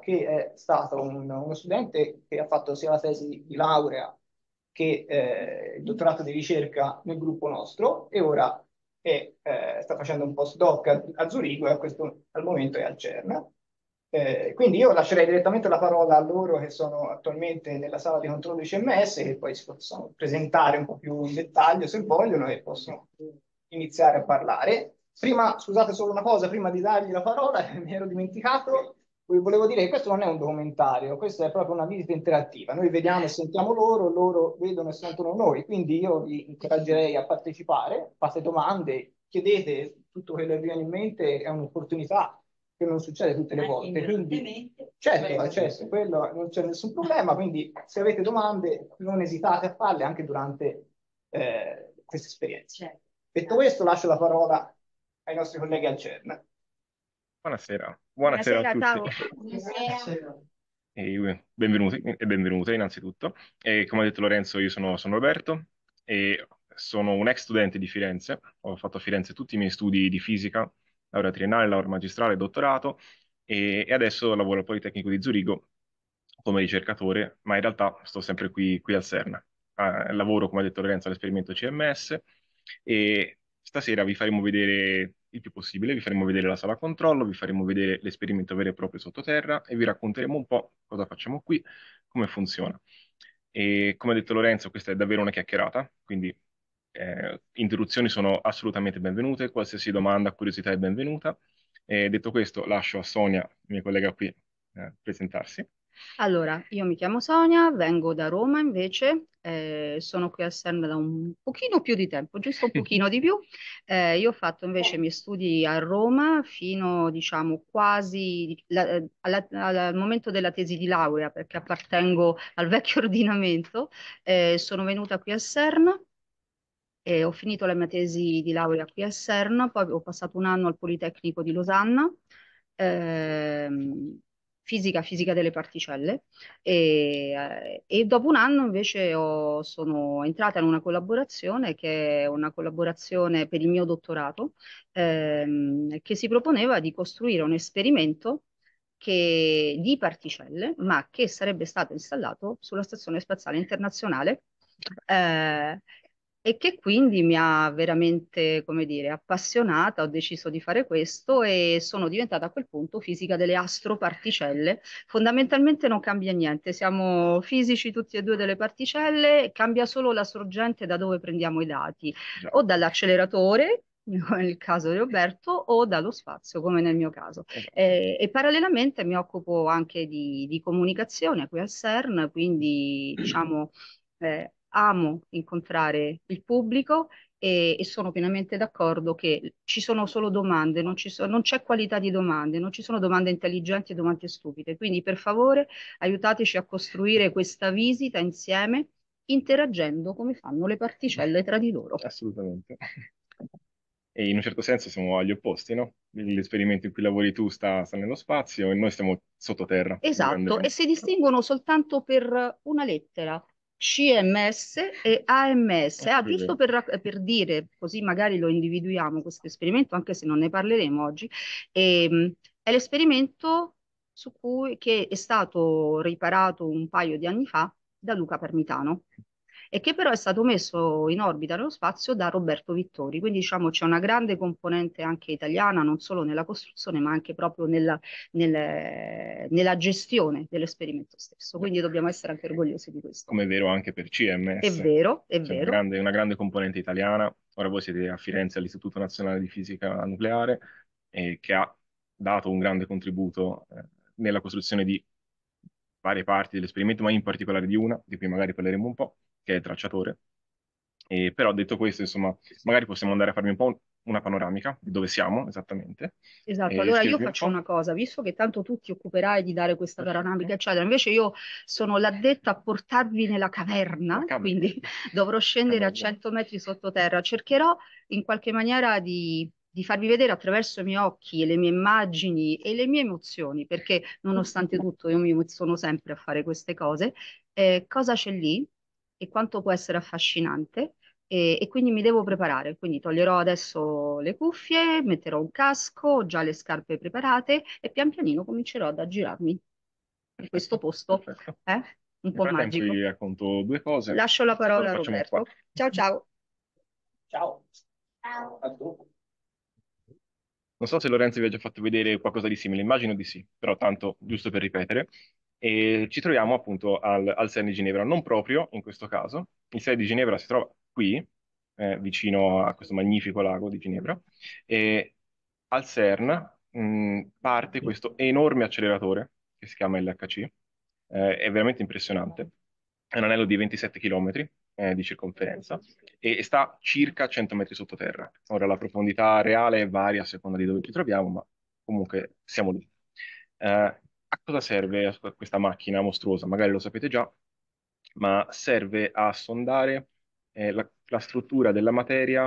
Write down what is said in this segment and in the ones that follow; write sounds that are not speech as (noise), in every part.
che è stato un, uno studente che ha fatto sia la tesi di laurea che eh, il dottorato di ricerca nel gruppo nostro e ora è, eh, sta facendo un postdoc a, a Zurigo e a questo, al momento è al CERN. Eh, quindi io lascerei direttamente la parola a loro che sono attualmente nella sala di controllo di CMS che poi si possono presentare un po' più in dettaglio se vogliono e possono iniziare a parlare. Prima, scusate solo una cosa, prima di dargli la parola, (laughs) mi ero dimenticato, volevo dire che questo non è un documentario, questa è proprio una visita interattiva. Noi vediamo e sentiamo loro, loro vedono e sentono noi, quindi io vi incoraggerei a partecipare, fate domande, chiedete tutto quello che vi viene in mente, è un'opportunità che non succede tutte le volte. Quindi, certo, l'accesso, quello non c'è nessun problema, quindi se avete domande non esitate a farle anche durante eh, queste esperienze. Certo. Detto questo lascio la parola ai nostri colleghi al CERN. Buonasera. Buonasera, Buonasera, a tutti. Buonasera. E benvenuti e benvenute innanzitutto. E come ha detto Lorenzo, io sono, sono, Roberto e sono un ex studente di Firenze. Ho fatto a Firenze tutti i miei studi di fisica, laurea triennale, laurea magistrale, dottorato e, e adesso lavoro al Politecnico di Zurigo come ricercatore, ma in realtà sto sempre qui, qui al CERN. Eh, ah, lavoro, come ha detto Lorenzo, all'esperimento CMS e stasera vi faremo vedere il più possibile, vi faremo vedere la sala controllo, vi faremo vedere l'esperimento vero e proprio sottoterra e vi racconteremo un po' cosa facciamo qui, come funziona. E come ha detto Lorenzo, questa è davvero una chiacchierata, quindi eh, interruzioni sono assolutamente benvenute, qualsiasi domanda, curiosità è benvenuta. E detto questo, lascio a Sonia, mia collega qui, eh, presentarsi. Allora, io mi chiamo Sonia, vengo da Roma invece, eh, sono qui a Serna da un pochino più di tempo, giusto un (laughs) pochino di più. Eh, io ho fatto invece i miei studi a Roma fino, diciamo, quasi la, alla, al momento della tesi di laurea, perché appartengo al vecchio (laughs) ordinamento. Eh, sono venuta qui a Serna. E ho finito la mia tesi di laurea qui a Serna, poi ho passato un anno al Politecnico di Losanna, ehm, fisica, fisica delle particelle e, eh, e dopo un anno invece ho, sono entrata in una collaborazione che è una collaborazione per il mio dottorato ehm, che si proponeva di costruire un esperimento che, di particelle ma che sarebbe stato installato sulla Stazione Spaziale Internazionale eh, e che quindi mi ha veramente, come dire, appassionata, ho deciso di fare questo e sono diventata a quel punto fisica delle astroparticelle. Fondamentalmente non cambia niente, siamo fisici tutti e due delle particelle, cambia solo la sorgente da dove prendiamo i dati, o dall'acceleratore, (laughs) nel caso di Roberto, o dallo spazio, come nel mio caso. Esatto. E, e parallelamente mi occupo anche di, di comunicazione qui al CERN, quindi diciamo... Eh, amo incontrare il pubblico e, e sono pienamente d'accordo che ci sono solo domande, non, so, non c'è qualità di domande, non ci sono domande intelligenti e domande stupide. Quindi per favore aiutateci a costruire questa visita insieme interagendo come fanno le particelle tra di loro. Assolutamente. E in un certo senso siamo agli opposti, no? L'esperimento in cui lavori tu sta, sta nello spazio e noi stiamo sottoterra. Esatto, e si distinguono soltanto per una lettera, CMS e AMS. Ah, giusto per, per, dire, così magari lo individuiamo questo esperimento, anche se non ne parleremo oggi, e, ehm, è l'esperimento su cui, che è stato riparato un paio di anni fa da Luca Parmitano e che però è stato messo in orbita nello spazio da Roberto Vittori. Quindi diciamo c'è una grande componente anche italiana, non solo nella costruzione, ma anche proprio nella, nel, nella gestione dell'esperimento stesso. Quindi dobbiamo essere anche orgogliosi di questo. Come è vero anche per CMS. È vero, è vero. Una grande, una grande componente italiana. Ora voi siete a Firenze all'Istituto Nazionale di Fisica Nucleare, eh, che ha dato un grande contributo eh, nella costruzione di varie parti dell'esperimento, ma in particolare di una, di cui magari parleremo un po', che è tracciatore. E, però detto questo, insomma, magari possiamo andare a farmi un po' un, una panoramica di dove siamo esattamente. Esatto, eh, allora io faccio un una cosa, visto che tanto tu ti occuperai di dare questa panoramica, eccetera, invece io sono l'addetta a portarvi nella caverna, quindi (laughs) dovrò scendere a 100 metri sottoterra. Cercherò in qualche maniera di di farvi vedere attraverso i miei occhi e le mie immagini e le mie emozioni, perché nonostante tutto io mi sono sempre a fare queste cose, eh, cosa c'è lì e quanto può essere affascinante e, e, quindi mi devo preparare, quindi toglierò adesso le cuffie, metterò un casco, ho già le scarpe preparate e pian pianino comincerò ad aggirarmi in questo posto, eh? un po' magico. Vi racconto due cose. Lascio la parola a Roberto. Qua. Ciao ciao. Ciao. ciao. Non so se Lorenzo vi ha già fatto vedere qualcosa di simile, immagino di sì, però tanto giusto per ripetere e ci troviamo appunto al, al CERN di Ginevra, non proprio in questo caso, il CERN di Ginevra si trova qui, eh, vicino a questo magnifico lago di Ginevra, e al CERN mh, mm, parte questo enorme acceleratore che si chiama LHC, eh, è veramente impressionante, è un anello di 27 km eh, di circonferenza e sta circa 100 metri sottoterra. Ora la profondità reale varia a seconda di dove ci troviamo, ma comunque siamo lì. Uh, a cosa serve questa macchina mostruosa? Magari lo sapete già, ma serve a sondare eh, la, la, struttura della materia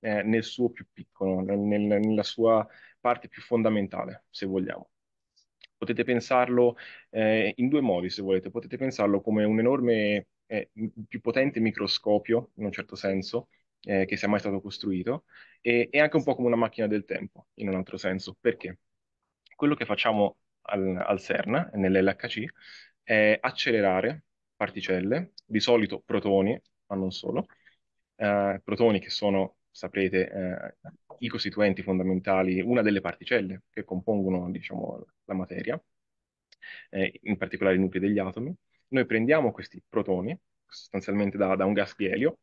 eh, nel suo più piccolo, nel, nella sua parte più fondamentale, se vogliamo. Potete pensarlo eh, in due modi, se volete. Potete pensarlo come un enorme, eh, più potente microscopio, in un certo senso, eh, che sia mai stato costruito, e, e anche un po' come una macchina del tempo, in un altro senso. Perché? Quello che facciamo al, al CERN, nell'LHC, è accelerare particelle, di solito protoni, ma non solo, eh, protoni che sono, saprete, eh, i costituenti fondamentali, una delle particelle che compongono diciamo, la materia, eh, in particolare i nuclei degli atomi. Noi prendiamo questi protoni, sostanzialmente da, da un gas di elio,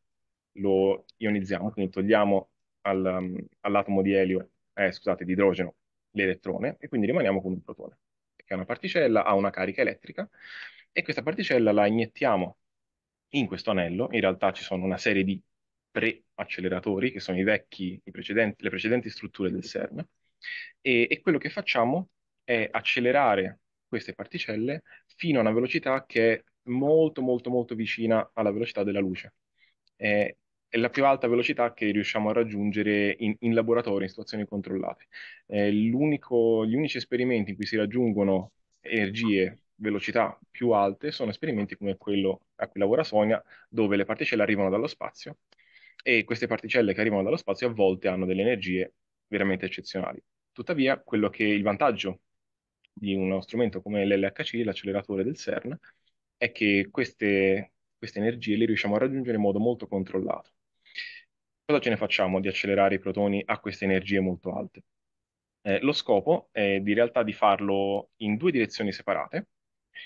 lo ionizziamo, quindi togliamo al, um, all'atomo di elio, eh, scusate, di idrogeno, l'elettrone e quindi rimaniamo con un protone che è una particella, ha una carica elettrica e questa particella la iniettiamo in questo anello, in realtà ci sono una serie di pre-acceleratori che sono i vecchi, i precedenti, le precedenti strutture del CERN, e, e quello che facciamo è accelerare queste particelle fino a una velocità che è molto molto molto vicina alla velocità della luce. Eh, è la più alta velocità che riusciamo a raggiungere in, in laboratorio, in situazioni controllate. Eh, gli unici esperimenti in cui si raggiungono energie, velocità più alte sono esperimenti come quello a cui lavora Sonia, dove le particelle arrivano dallo spazio e queste particelle che arrivano dallo spazio a volte hanno delle energie veramente eccezionali. Tuttavia, quello che è il vantaggio di uno strumento come l'LHC, l'acceleratore del CERN, è che queste, queste energie le riusciamo a raggiungere in modo molto controllato cosa ce ne facciamo di accelerare i protoni a queste energie molto alte? Eh, lo scopo è di realtà di farlo in due direzioni separate,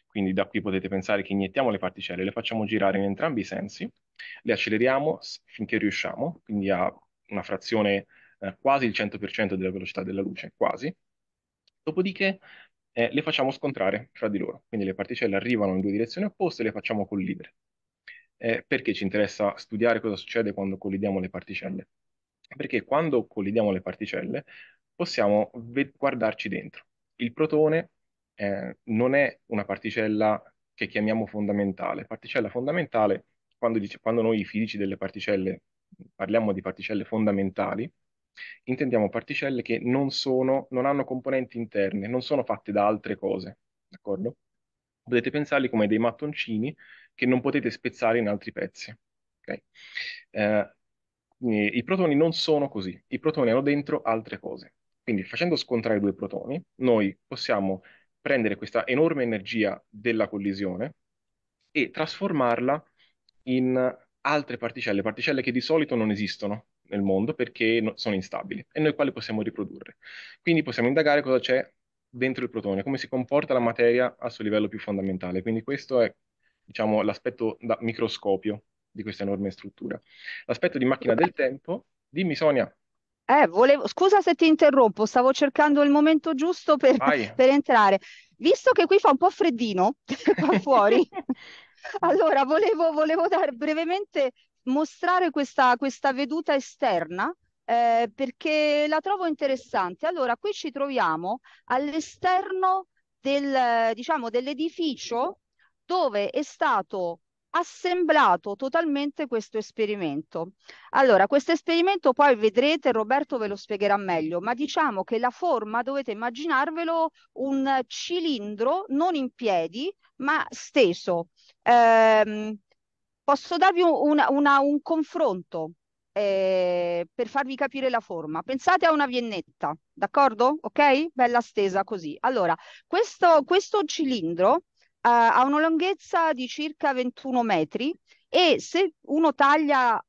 quindi da qui potete pensare che iniettiamo le particelle, le facciamo girare in entrambi i sensi, le acceleriamo finché riusciamo, quindi a una frazione eh, quasi il 100% della velocità della luce, quasi. Dopodiché eh, le facciamo scontrare fra di loro, quindi le particelle arrivano in due direzioni opposte e le facciamo collidere. Eh, perché ci interessa studiare cosa succede quando collidiamo le particelle? Perché quando collidiamo le particelle possiamo guardarci dentro. Il protone eh, non è una particella che chiamiamo fondamentale. Particella fondamentale, quando, dice, quando noi fisici delle particelle parliamo di particelle fondamentali, intendiamo particelle che non, sono, non hanno componenti interne, non sono fatte da altre cose, d'accordo? Potete pensarli come dei mattoncini che non potete spezzare in altri pezzi. Okay? Eh, I protoni non sono così, i protoni hanno dentro altre cose. Quindi facendo scontrare due protoni, noi possiamo prendere questa enorme energia della collisione e trasformarla in altre particelle, particelle che di solito non esistono nel mondo perché sono instabili e noi quali possiamo riprodurre. Quindi possiamo indagare cosa c'è dentro il protone, come si comporta la materia al suo livello più fondamentale. Quindi questo è diciamo, l'aspetto da microscopio di questa enorme struttura. L'aspetto di macchina del tempo, dimmi Sonia. Eh, volevo... Scusa se ti interrompo, stavo cercando il momento giusto per, (laughs) per entrare. Visto che qui fa un po' freddino, (laughs) qua fuori, (laughs) allora volevo, volevo dar, brevemente mostrare questa, questa veduta esterna eh, perché la trovo interessante. Allora, qui ci troviamo all'esterno del, diciamo, dell'edificio dove è stato assemblato totalmente questo esperimento. Allora, questo esperimento poi vedrete, Roberto ve lo spiegherà meglio, ma diciamo che la forma dovete immaginarvelo un cilindro non in piedi, ma steso. Eh, posso darvi una, una, un confronto eh, per farvi capire la forma. Pensate a una viennetta, d'accordo? Ok? Bella stesa così. Allora, questo, questo cilindro eh, ha una lunghezza di circa 21 metri e se uno taglia,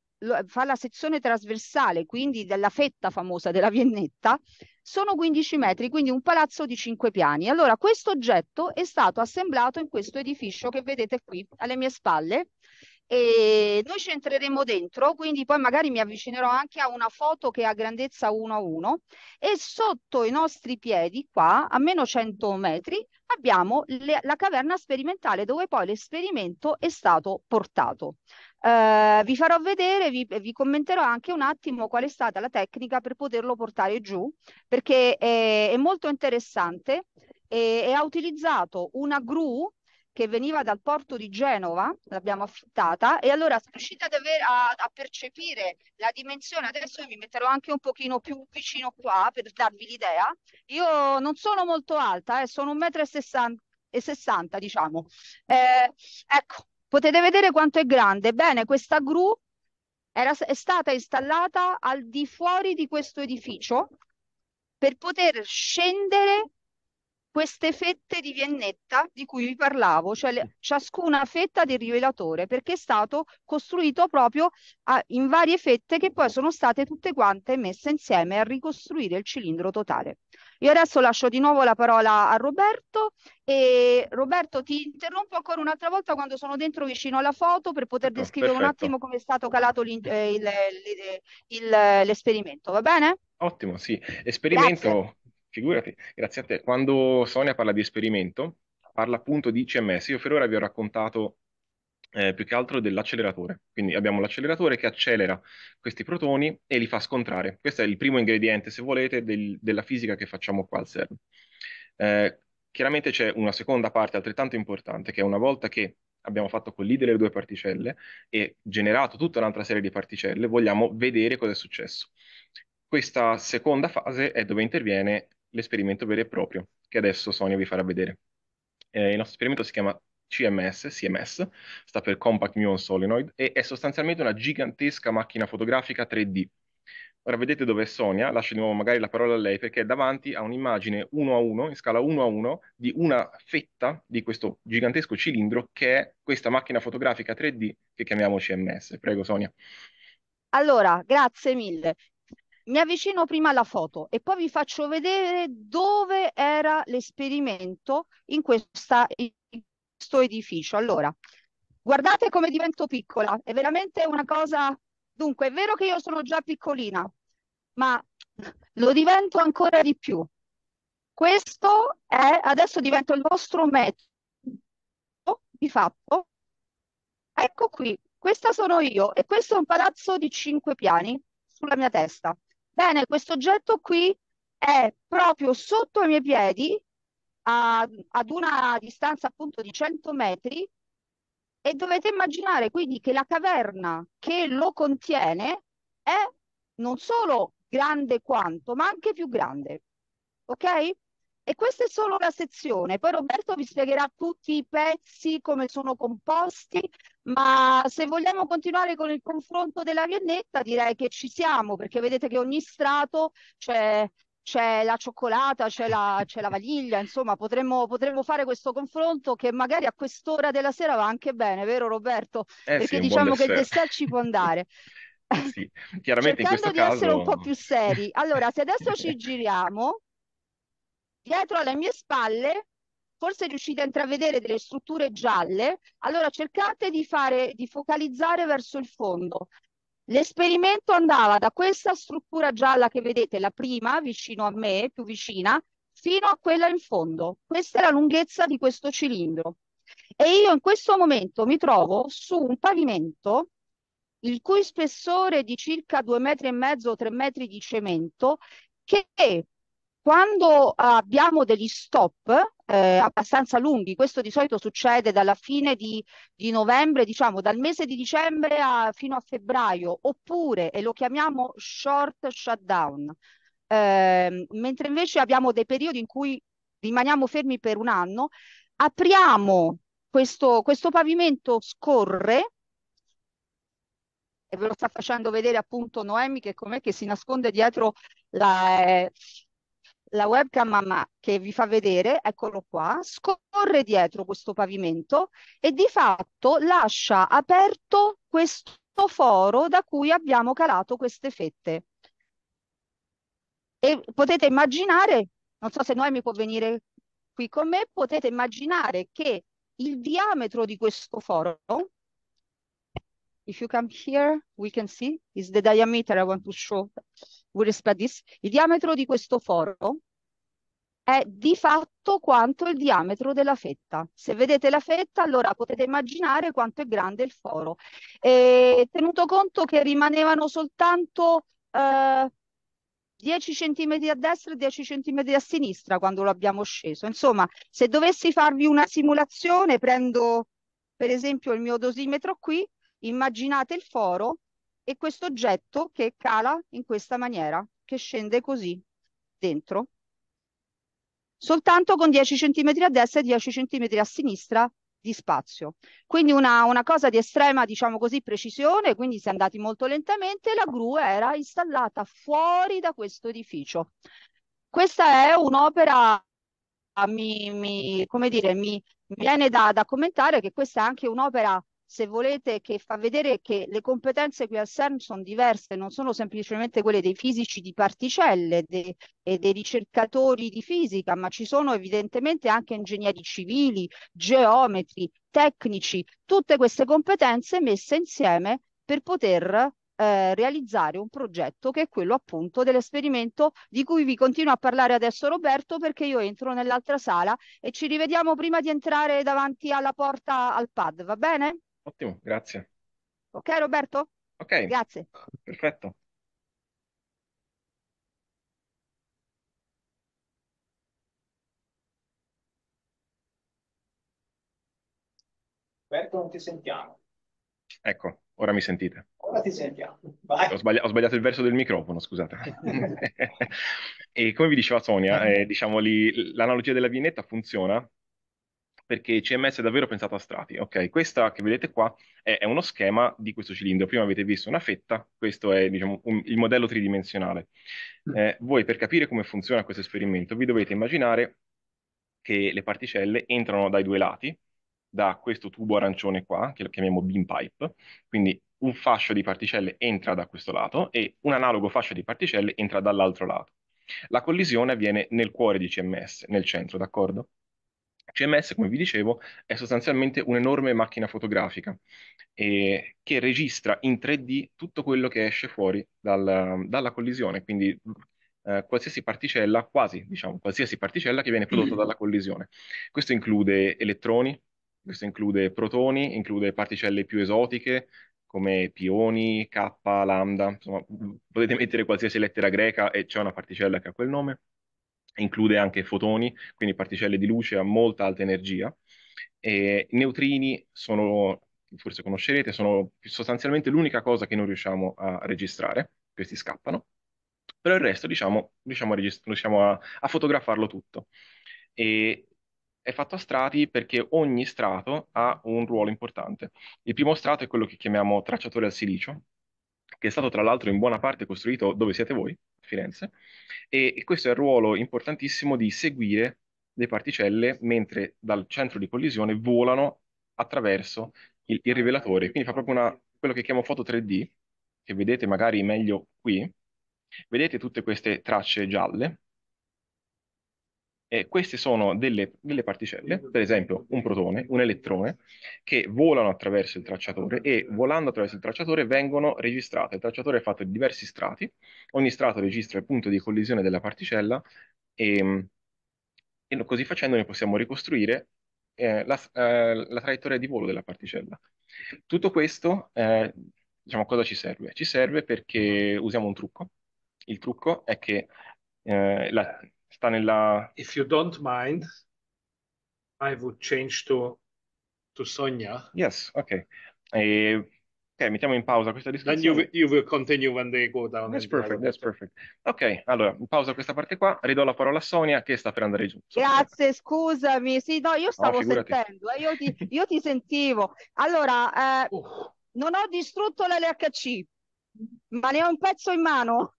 fa la sezione trasversale, quindi della fetta famosa della viennetta, sono 15 metri, quindi un palazzo di 5 piani. Allora, questo oggetto è stato assemblato in questo edificio che vedete qui alle mie spalle, e noi ci entreremo dentro, quindi poi magari mi avvicinerò anche a una foto che ha grandezza 1 a 1 e sotto i nostri piedi qua, a meno 100 metri, abbiamo le, la caverna sperimentale dove poi l'esperimento è stato portato. Eh, vi farò vedere, vi, vi, commenterò anche un attimo qual è stata la tecnica per poterlo portare giù, perché è, è molto interessante e, e ha utilizzato una gru che veniva dal porto di Genova, l'abbiamo affittata, e allora sono riuscita ad aver, a, a, percepire la dimensione, adesso io mi metterò anche un pochino più vicino qua per darvi l'idea, io non sono molto alta, eh, sono 1,60 m, diciamo, eh, ecco, potete vedere quanto è grande, bene, questa gru era, è stata installata al di fuori di questo edificio per poter scendere queste fette di viennetta di cui vi parlavo, cioè le, ciascuna fetta del rivelatore, perché è stato costruito proprio a, in varie fette che poi sono state tutte quante messe insieme a ricostruire il cilindro totale. Io adesso lascio di nuovo la parola a Roberto e Roberto ti interrompo ancora un'altra volta quando sono dentro vicino alla foto per poter no, ecco, descrivere perfetto. un attimo come è stato calato eh, l'esperimento, va bene? Ottimo, sì. Esperimento... Grazie Figurati, grazie a te. Quando Sonia parla di esperimento, parla appunto di CMS. Io per ora vi ho raccontato eh, più che altro dell'acceleratore. Quindi abbiamo l'acceleratore che accelera questi protoni e li fa scontrare. Questo è il primo ingrediente, se volete, del, della fisica che facciamo qua al CERN. Eh, chiaramente c'è una seconda parte altrettanto importante, che è una volta che abbiamo fatto collidere le due particelle e generato tutta un'altra serie di particelle, vogliamo vedere cosa è successo. Questa seconda fase è dove interviene l'esperimento vero e proprio, che adesso Sonia vi farà vedere. Eh, il nostro esperimento si chiama CMS, CMS, sta per Compact Muon Solenoid, e è sostanzialmente una gigantesca macchina fotografica 3D. Ora vedete dove è Sonia, lascio di nuovo magari la parola a lei, perché è davanti a un'immagine 1 a 1, in scala 1 a 1, di una fetta di questo gigantesco cilindro che è questa macchina fotografica 3D che chiamiamo CMS. Prego Sonia. Allora, grazie mille mi avvicino prima alla foto e poi vi faccio vedere dove era l'esperimento in, questa, in questo edificio. Allora, guardate come divento piccola, è veramente una cosa... Dunque, è vero che io sono già piccolina, ma lo divento ancora di più. Questo è, adesso divento il vostro metodo, di fatto. Ecco qui, questa sono io e questo è un palazzo di cinque piani sulla mia testa. Bene, questo oggetto qui è proprio sotto i miei piedi, a, ad una distanza appunto di 100 metri, e dovete immaginare quindi che la caverna che lo contiene è non solo grande quanto, ma anche più grande. Ok? E questa è solo la sezione, poi Roberto vi spiegherà tutti i pezzi, come sono composti, ma se vogliamo continuare con il confronto della viennetta direi che ci siamo, perché vedete che ogni strato c'è, la cioccolata, c'è la, la, vaniglia, insomma potremmo, potremmo, fare questo confronto che magari a quest'ora della sera va anche bene, vero Roberto? Eh perché sì, diciamo che il dessert ci può andare. (laughs) sì, chiaramente Cercando in questo di caso... essere un po' più seri. Allora, se adesso ci giriamo Dietro alle mie spalle forse riuscite a intravedere delle strutture gialle, allora cercate di, fare, di focalizzare verso il fondo. L'esperimento andava da questa struttura gialla che vedete, la prima vicino a me, più vicina, fino a quella in fondo. Questa è la lunghezza di questo cilindro. E io in questo momento mi trovo su un pavimento il cui spessore è di circa due metri e mezzo o tre metri di cemento che quando eh, abbiamo degli stop eh, abbastanza lunghi, questo di solito succede dalla fine di, di novembre, diciamo dal mese di dicembre a, fino a febbraio, oppure, e lo chiamiamo short shutdown, eh, mentre invece abbiamo dei periodi in cui rimaniamo fermi per un anno, apriamo questo, questo pavimento scorre e ve lo sta facendo vedere appunto Noemi che com'è che si nasconde dietro la, eh, la webcam mamma che vi fa vedere, eccolo qua, scorre dietro questo pavimento e di fatto lascia aperto questo foro da cui abbiamo calato queste fette. E potete immaginare, non so se Noemi può venire qui con me, potete immaginare che il diametro di questo foro, if you come here, we can see, is the diameter I want to show, we respect this, il diametro di questo foro è di fatto quanto il diametro della fetta. Se vedete la fetta, allora potete immaginare quanto è grande il foro. E tenuto conto che rimanevano soltanto eh, 10 cm a destra e 10 cm a sinistra quando lo abbiamo sceso. Insomma, se dovessi farvi una simulazione, prendo per esempio il mio dosimetro qui, immaginate il foro e questo oggetto che cala in questa maniera, che scende così dentro soltanto con 10 cm a destra e 10 cm a sinistra di spazio. Quindi una, una, cosa di estrema, diciamo così, precisione, quindi si è andati molto lentamente la gru era installata fuori da questo edificio. Questa è un'opera, mi, mi, come dire, mi viene da, da commentare che questa è anche un'opera se volete, che fa vedere che le competenze qui al CERN sono diverse, non sono semplicemente quelle dei fisici di particelle de, e dei ricercatori di fisica, ma ci sono evidentemente anche ingegneri civili, geometri, tecnici, tutte queste competenze messe insieme per poter eh, realizzare un progetto che è quello appunto dell'esperimento di cui vi continuo a parlare adesso Roberto perché io entro nell'altra sala e ci rivediamo prima di entrare davanti alla porta al pad, va bene? Ottimo, grazie. Ok, Roberto? Ok, Grazie. perfetto. Roberto, non ti sentiamo. Ecco, ora mi sentite. Ora ti sentiamo. Ho, sbagli- ho, sbagliato il verso del microfono, scusate. (laughs) e come vi diceva Sonia, eh. eh, diciamo lì, l'analogia della vignetta funziona perché CMS è davvero pensato a strati. Ok, questa che vedete qua è, è uno schema di questo cilindro. Prima avete visto una fetta, questo è diciamo, un, il modello tridimensionale. Mm. Eh, voi per capire come funziona questo esperimento vi dovete immaginare che le particelle entrano dai due lati, da questo tubo arancione qua, che lo chiamiamo beam pipe, quindi un fascio di particelle entra da questo lato e un analogo fascio di particelle entra dall'altro lato. La collisione avviene nel cuore di CMS, nel centro, d'accordo? CMS, come vi dicevo, è sostanzialmente un'enorme macchina fotografica eh, che registra in 3D tutto quello che esce fuori dal, dalla collisione, quindi eh, qualsiasi particella, quasi diciamo, qualsiasi particella che viene prodotta dalla collisione. Questo include elettroni, questo include protoni, include particelle più esotiche come pioni, K, lambda, insomma, potete mettere qualsiasi lettera greca e c'è una particella che ha quel nome include anche fotoni, quindi particelle di luce a molta alta energia. E neutrini sono, forse conoscerete, sono sostanzialmente l'unica cosa che non riusciamo a registrare, questi scappano, però il resto diciamo, riusciamo, a, registr- riusciamo a, a fotografarlo tutto. E è fatto a strati perché ogni strato ha un ruolo importante. Il primo strato è quello che chiamiamo tracciatore al silicio, che è stato tra l'altro in buona parte costruito dove siete voi, Firenze, e, e questo è il ruolo importantissimo di seguire le particelle mentre dal centro di collisione volano attraverso il, il rivelatore. Quindi fa proprio una, quello che chiamo foto 3D, che vedete magari meglio qui. Vedete tutte queste tracce gialle, eh, queste sono delle, delle, particelle, per esempio un protone, un elettrone, che volano attraverso il tracciatore e volando attraverso il tracciatore vengono registrate. Il tracciatore è fatto di diversi strati, ogni strato registra il punto di collisione della particella e, e così facendo noi possiamo ricostruire eh, la, eh, la, traiettoria di volo della particella. Tutto questo, eh, diciamo, cosa ci serve? Ci serve perché usiamo un trucco. Il trucco è che eh, la, sta nella... If you don't mind, I would change to, to Sonia. Yes, ok. E... Ok, mettiamo in pausa questa discussione. Then you, you will continue when they go down. That's perfect, that's perfect. Ok, allora, pausa questa parte qua, ridò la parola a Sonia che sta per andare giù. Grazie, scusami. Sì, no, io stavo no, sentendo, eh, io, ti, io, ti, sentivo. Allora, eh, oh. non ho distrutto l'LHC, ma ne ho un pezzo in mano.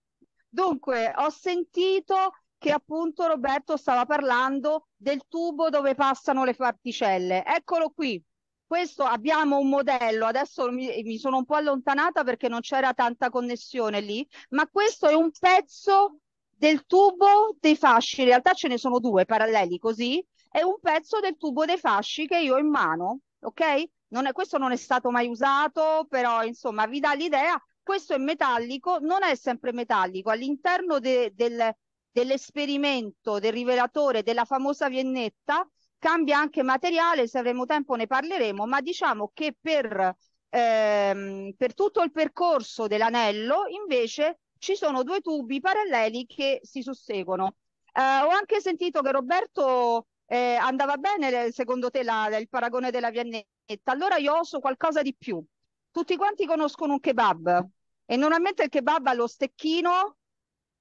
Dunque, ho sentito che appunto Roberto stava parlando del tubo dove passano le particelle. Eccolo qui. Questo abbiamo un modello, adesso mi, mi sono un po' allontanata perché non c'era tanta connessione lì, ma questo è un pezzo del tubo dei fasci, in realtà ce ne sono due paralleli così, è un pezzo del tubo dei fasci che io ho in mano, ok? Non è, questo non è stato mai usato, però insomma vi dà l'idea questo è metallico, non è sempre metallico, all'interno de, del, dell'esperimento, del rivelatore, della famosa viennetta, cambia anche materiale, se avremo tempo ne parleremo, ma diciamo che per, ehm, per tutto il percorso dell'anello invece ci sono due tubi paralleli che si susseguono. Eh, ho anche sentito che Roberto eh, andava bene secondo te la, il paragone della viennetta, allora io oso qualcosa di più. Tutti quanti conoscono un kebab e normalmente il kebab ha lo stecchino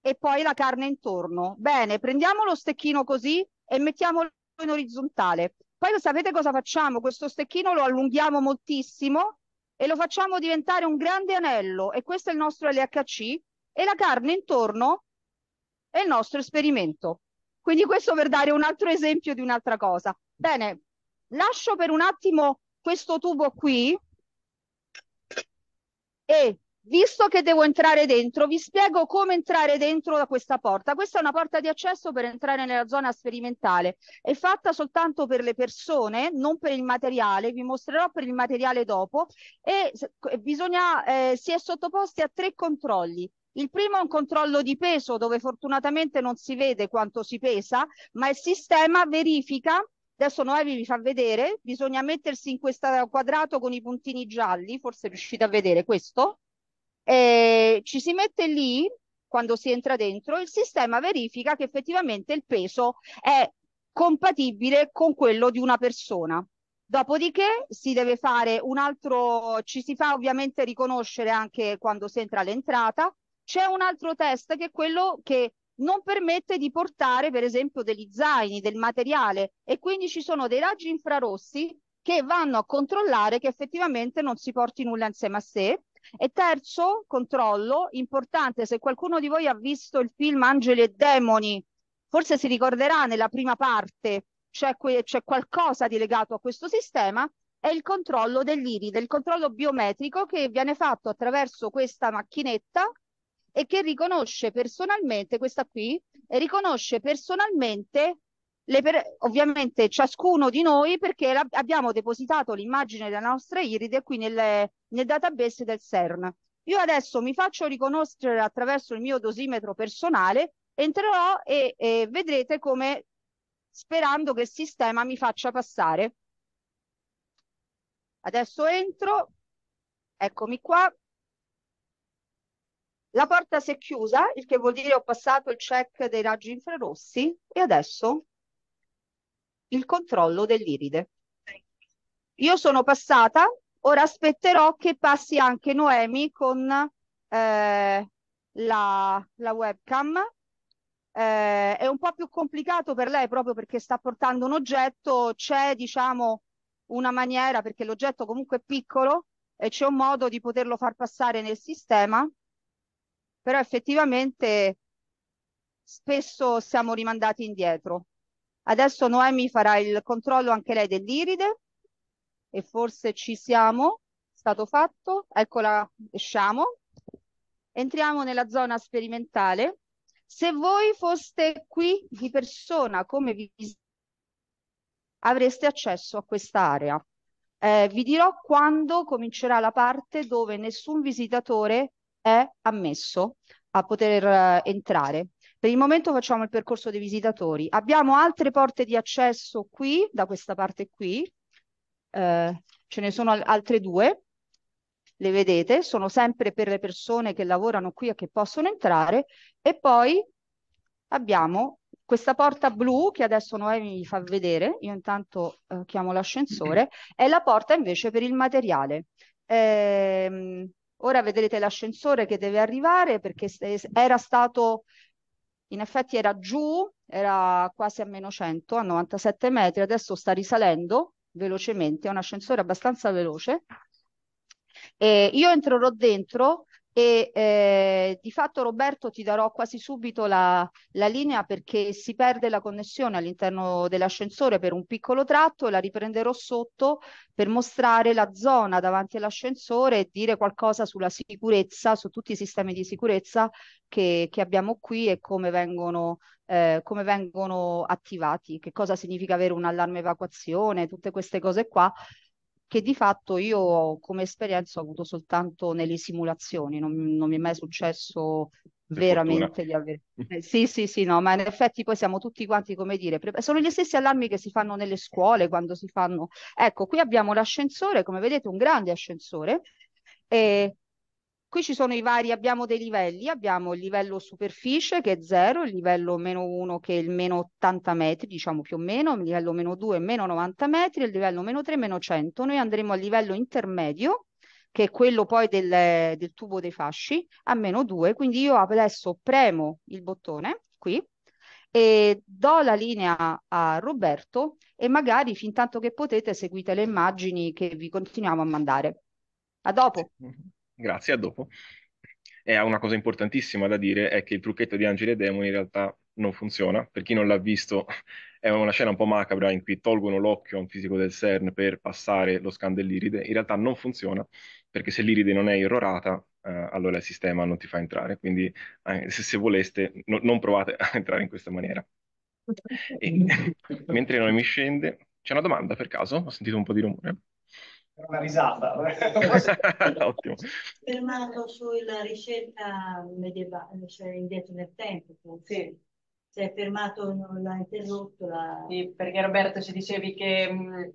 e poi la carne intorno. Bene, prendiamo lo stecchino così e mettiamolo in orizzontale. Poi sapete cosa facciamo? Questo stecchino lo allunghiamo moltissimo e lo facciamo diventare un grande anello e questo è il nostro LHC e la carne intorno è il nostro esperimento. Quindi questo per dare un altro esempio di un'altra cosa. Bene, lascio per un attimo questo tubo qui Visto che devo entrare dentro, vi spiego come entrare dentro da questa porta. Questa è una porta di accesso per entrare nella zona sperimentale. È fatta soltanto per le persone, non per il materiale. Vi mostrerò per il materiale dopo. E bisogna, eh, si è sottoposti a tre controlli. Il primo è un controllo di peso, dove fortunatamente non si vede quanto si pesa, ma il sistema verifica Adesso Noemi vi fa vedere, bisogna mettersi in questo quadrato con i puntini gialli, forse riuscite a vedere questo, eh, ci si mette lì quando si entra dentro, il sistema verifica che effettivamente il peso è compatibile con quello di una persona. Dopodiché si deve fare un altro, ci si fa ovviamente riconoscere anche quando si entra all'entrata. C'è un altro test che è quello che non permette di portare, per esempio, degli zaini, del materiale e quindi ci sono dei raggi infrarossi che vanno a controllare che effettivamente non si porti nulla insieme a sé e terzo controllo, importante, se qualcuno di voi ha visto il film Angeli e Demoni, forse si ricorderà nella prima parte c'è, que- c'è qualcosa di legato a questo sistema, è il controllo dell'IRI, del controllo biometrico che viene fatto attraverso questa macchinetta e che riconosce personalmente, questa qui, riconosce personalmente per... ovviamente ciascuno di noi perché la... abbiamo depositato l'immagine della nostra iride qui nel... nel database del CERN. Io adesso mi faccio riconoscere attraverso il mio dosimetro personale, entrerò e, e vedrete come sperando che il sistema mi faccia passare. Adesso entro, eccomi qua. La porta si è chiusa, il che vuol dire ho passato il check dei raggi infrarossi e adesso il controllo dell'iride. Io sono passata, ora aspetterò che passi anche Noemi con eh, la, la, webcam. Eh, è un po' più complicato per lei proprio perché sta portando un oggetto, c'è diciamo una maniera perché l'oggetto comunque è piccolo e c'è un modo di poterlo far passare nel sistema, però effettivamente spesso siamo rimandati indietro. Adesso Noemi farà il controllo anche lei dell'iride e forse ci siamo, stato fatto, eccola, esciamo, entriamo nella zona sperimentale. Se voi foste qui di persona come vi avreste accesso a quest'area. Eh, vi dirò quando comincerà la parte dove nessun visitatore è ammesso a poter eh, entrare. Per il momento facciamo il percorso dei visitatori. Abbiamo altre porte di accesso qui, da questa parte qui, eh, ce ne sono altre due, le vedete, sono sempre per le persone che lavorano qui e che possono entrare e poi abbiamo questa porta blu che adesso Noemi mi fa vedere, io intanto eh, chiamo l'ascensore, è (clears throat) la porta invece per il materiale. Ehm, ora vedrete l'ascensore che deve arrivare perché era stato in effetti era giù, era quasi a meno 100, a 97 metri, adesso sta risalendo velocemente, è un ascensore abbastanza veloce. E io entrerò dentro e eh, di fatto Roberto ti darò quasi subito la, la linea perché si perde la connessione all'interno dell'ascensore per un piccolo tratto e la riprenderò sotto per mostrare la zona davanti all'ascensore e dire qualcosa sulla sicurezza, su tutti i sistemi di sicurezza che, che abbiamo qui e come vengono, eh, come vengono attivati, che cosa significa avere un allarme evacuazione, tutte queste cose qua che di fatto io come esperienza ho avuto soltanto nelle simulazioni, non, non mi è mai successo veramente di avere... (laughs) Eh, sì, sì, sì, no, ma in effetti poi siamo tutti quanti, come dire, pre... sono gli stessi allarmi che si fanno nelle scuole quando si fanno... Ecco, qui abbiamo l'ascensore, come vedete un grande ascensore, e Qui ci sono i vari, abbiamo dei livelli, abbiamo il livello superficie che è 0, il livello meno 1 che è il meno 80 metri, diciamo più o meno, il livello meno 2 meno 90 metri, il livello meno 3 meno 100. Noi andremo al livello intermedio che è quello poi del, del tubo dei fasci, a meno 2, quindi io adesso premo il bottone qui e do la linea a Roberto e magari fin tanto che potete seguite le immagini che vi continuiamo a mandare. A dopo. Mhm. Grazie, a dopo. E ha una cosa importantissima da dire, è che il trucchetto di Angeli e Demoni in realtà non funziona. Per chi non l'ha visto, (laughs) è una scena un po' macabra in cui tolgono l'occhio a un fisico del CERN per passare lo scan dell'iride. In realtà non funziona, perché se l'iride non è irrorata, eh, allora il sistema non ti fa entrare. Quindi eh, se, se, voleste, no, non provate (laughs) a entrare in questa maniera. E, (laughs) mentre mi scende, c'è una domanda per caso? Ho sentito un po' di rumore una risata. (laughs) Ottimo. Fermato sulla ricerca medievale, cioè indietro nel tempo. Sì. Si è fermato, l'ha interrotto. La... Sì, perché Roberto ci dicevi che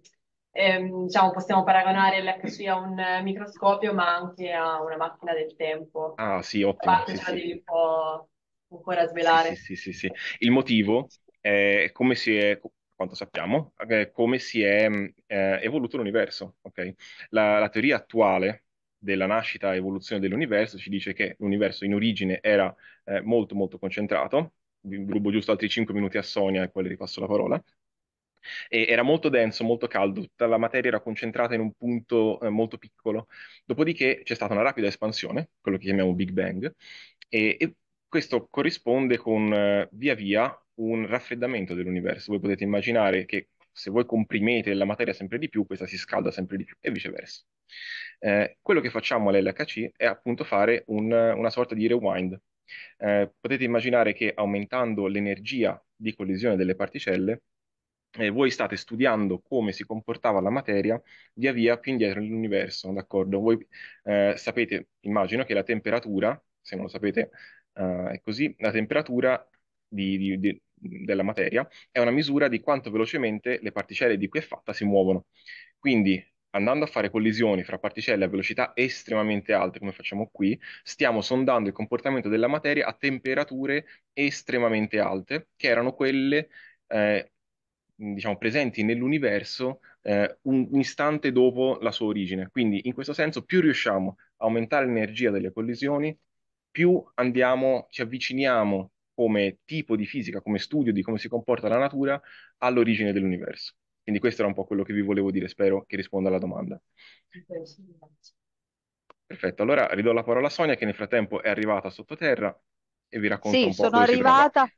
ehm, diciamo, possiamo paragonare l'HC a un microscopio, ma anche a una macchina del tempo. Ah, sì, ottimo. La sì, sì. devi un po' ancora svelare. Sì, sì, sì, sì. Il motivo è come si è quanto sappiamo, eh, come si è mm, eh, evoluto l'universo. Okay? La, la, teoria attuale della nascita e evoluzione dell'universo ci dice che l'universo in origine era eh, molto molto concentrato, Vi rubo giusto altri 5 minuti a Sonia e poi le ripasso la parola, e era molto denso, molto caldo, tutta la materia era concentrata in un punto eh, molto piccolo. Dopodiché c'è stata una rapida espansione, quello che chiamiamo Big Bang, e, e questo corrisponde con eh, via via un raffreddamento dell'universo. Voi potete immaginare che se voi comprimete la materia sempre di più, questa si scalda sempre di più e viceversa. Eh, quello che facciamo all'LHC è appunto fare un, una sorta di rewind. Eh, potete immaginare che aumentando l'energia di collisione delle particelle, eh, voi state studiando come si comportava la materia via via più indietro nell'universo, d'accordo? Voi eh, sapete, immagino, che la temperatura, se non lo sapete, Uh, eh, e così la temperatura di, di, di, della materia è una misura di quanto velocemente le particelle di cui è fatta si muovono. Quindi, andando a fare collisioni fra particelle a velocità estremamente alte, come facciamo qui, stiamo sondando il comportamento della materia a temperature estremamente alte, che erano quelle, eh, diciamo, presenti nell'universo eh, un, un istante dopo la sua origine. Quindi, in questo senso, più riusciamo a aumentare l'energia delle collisioni, più andiamo, ci avviciniamo come tipo di fisica, come studio di come si comporta la natura all'origine dell'universo. Quindi questo era un po' quello che vi volevo dire, spero che risponda alla domanda. Perfetto, allora ridò la parola a Sonia che nel frattempo è arrivata sottoterra e vi racconta sì, un po' Sì, sono arrivata,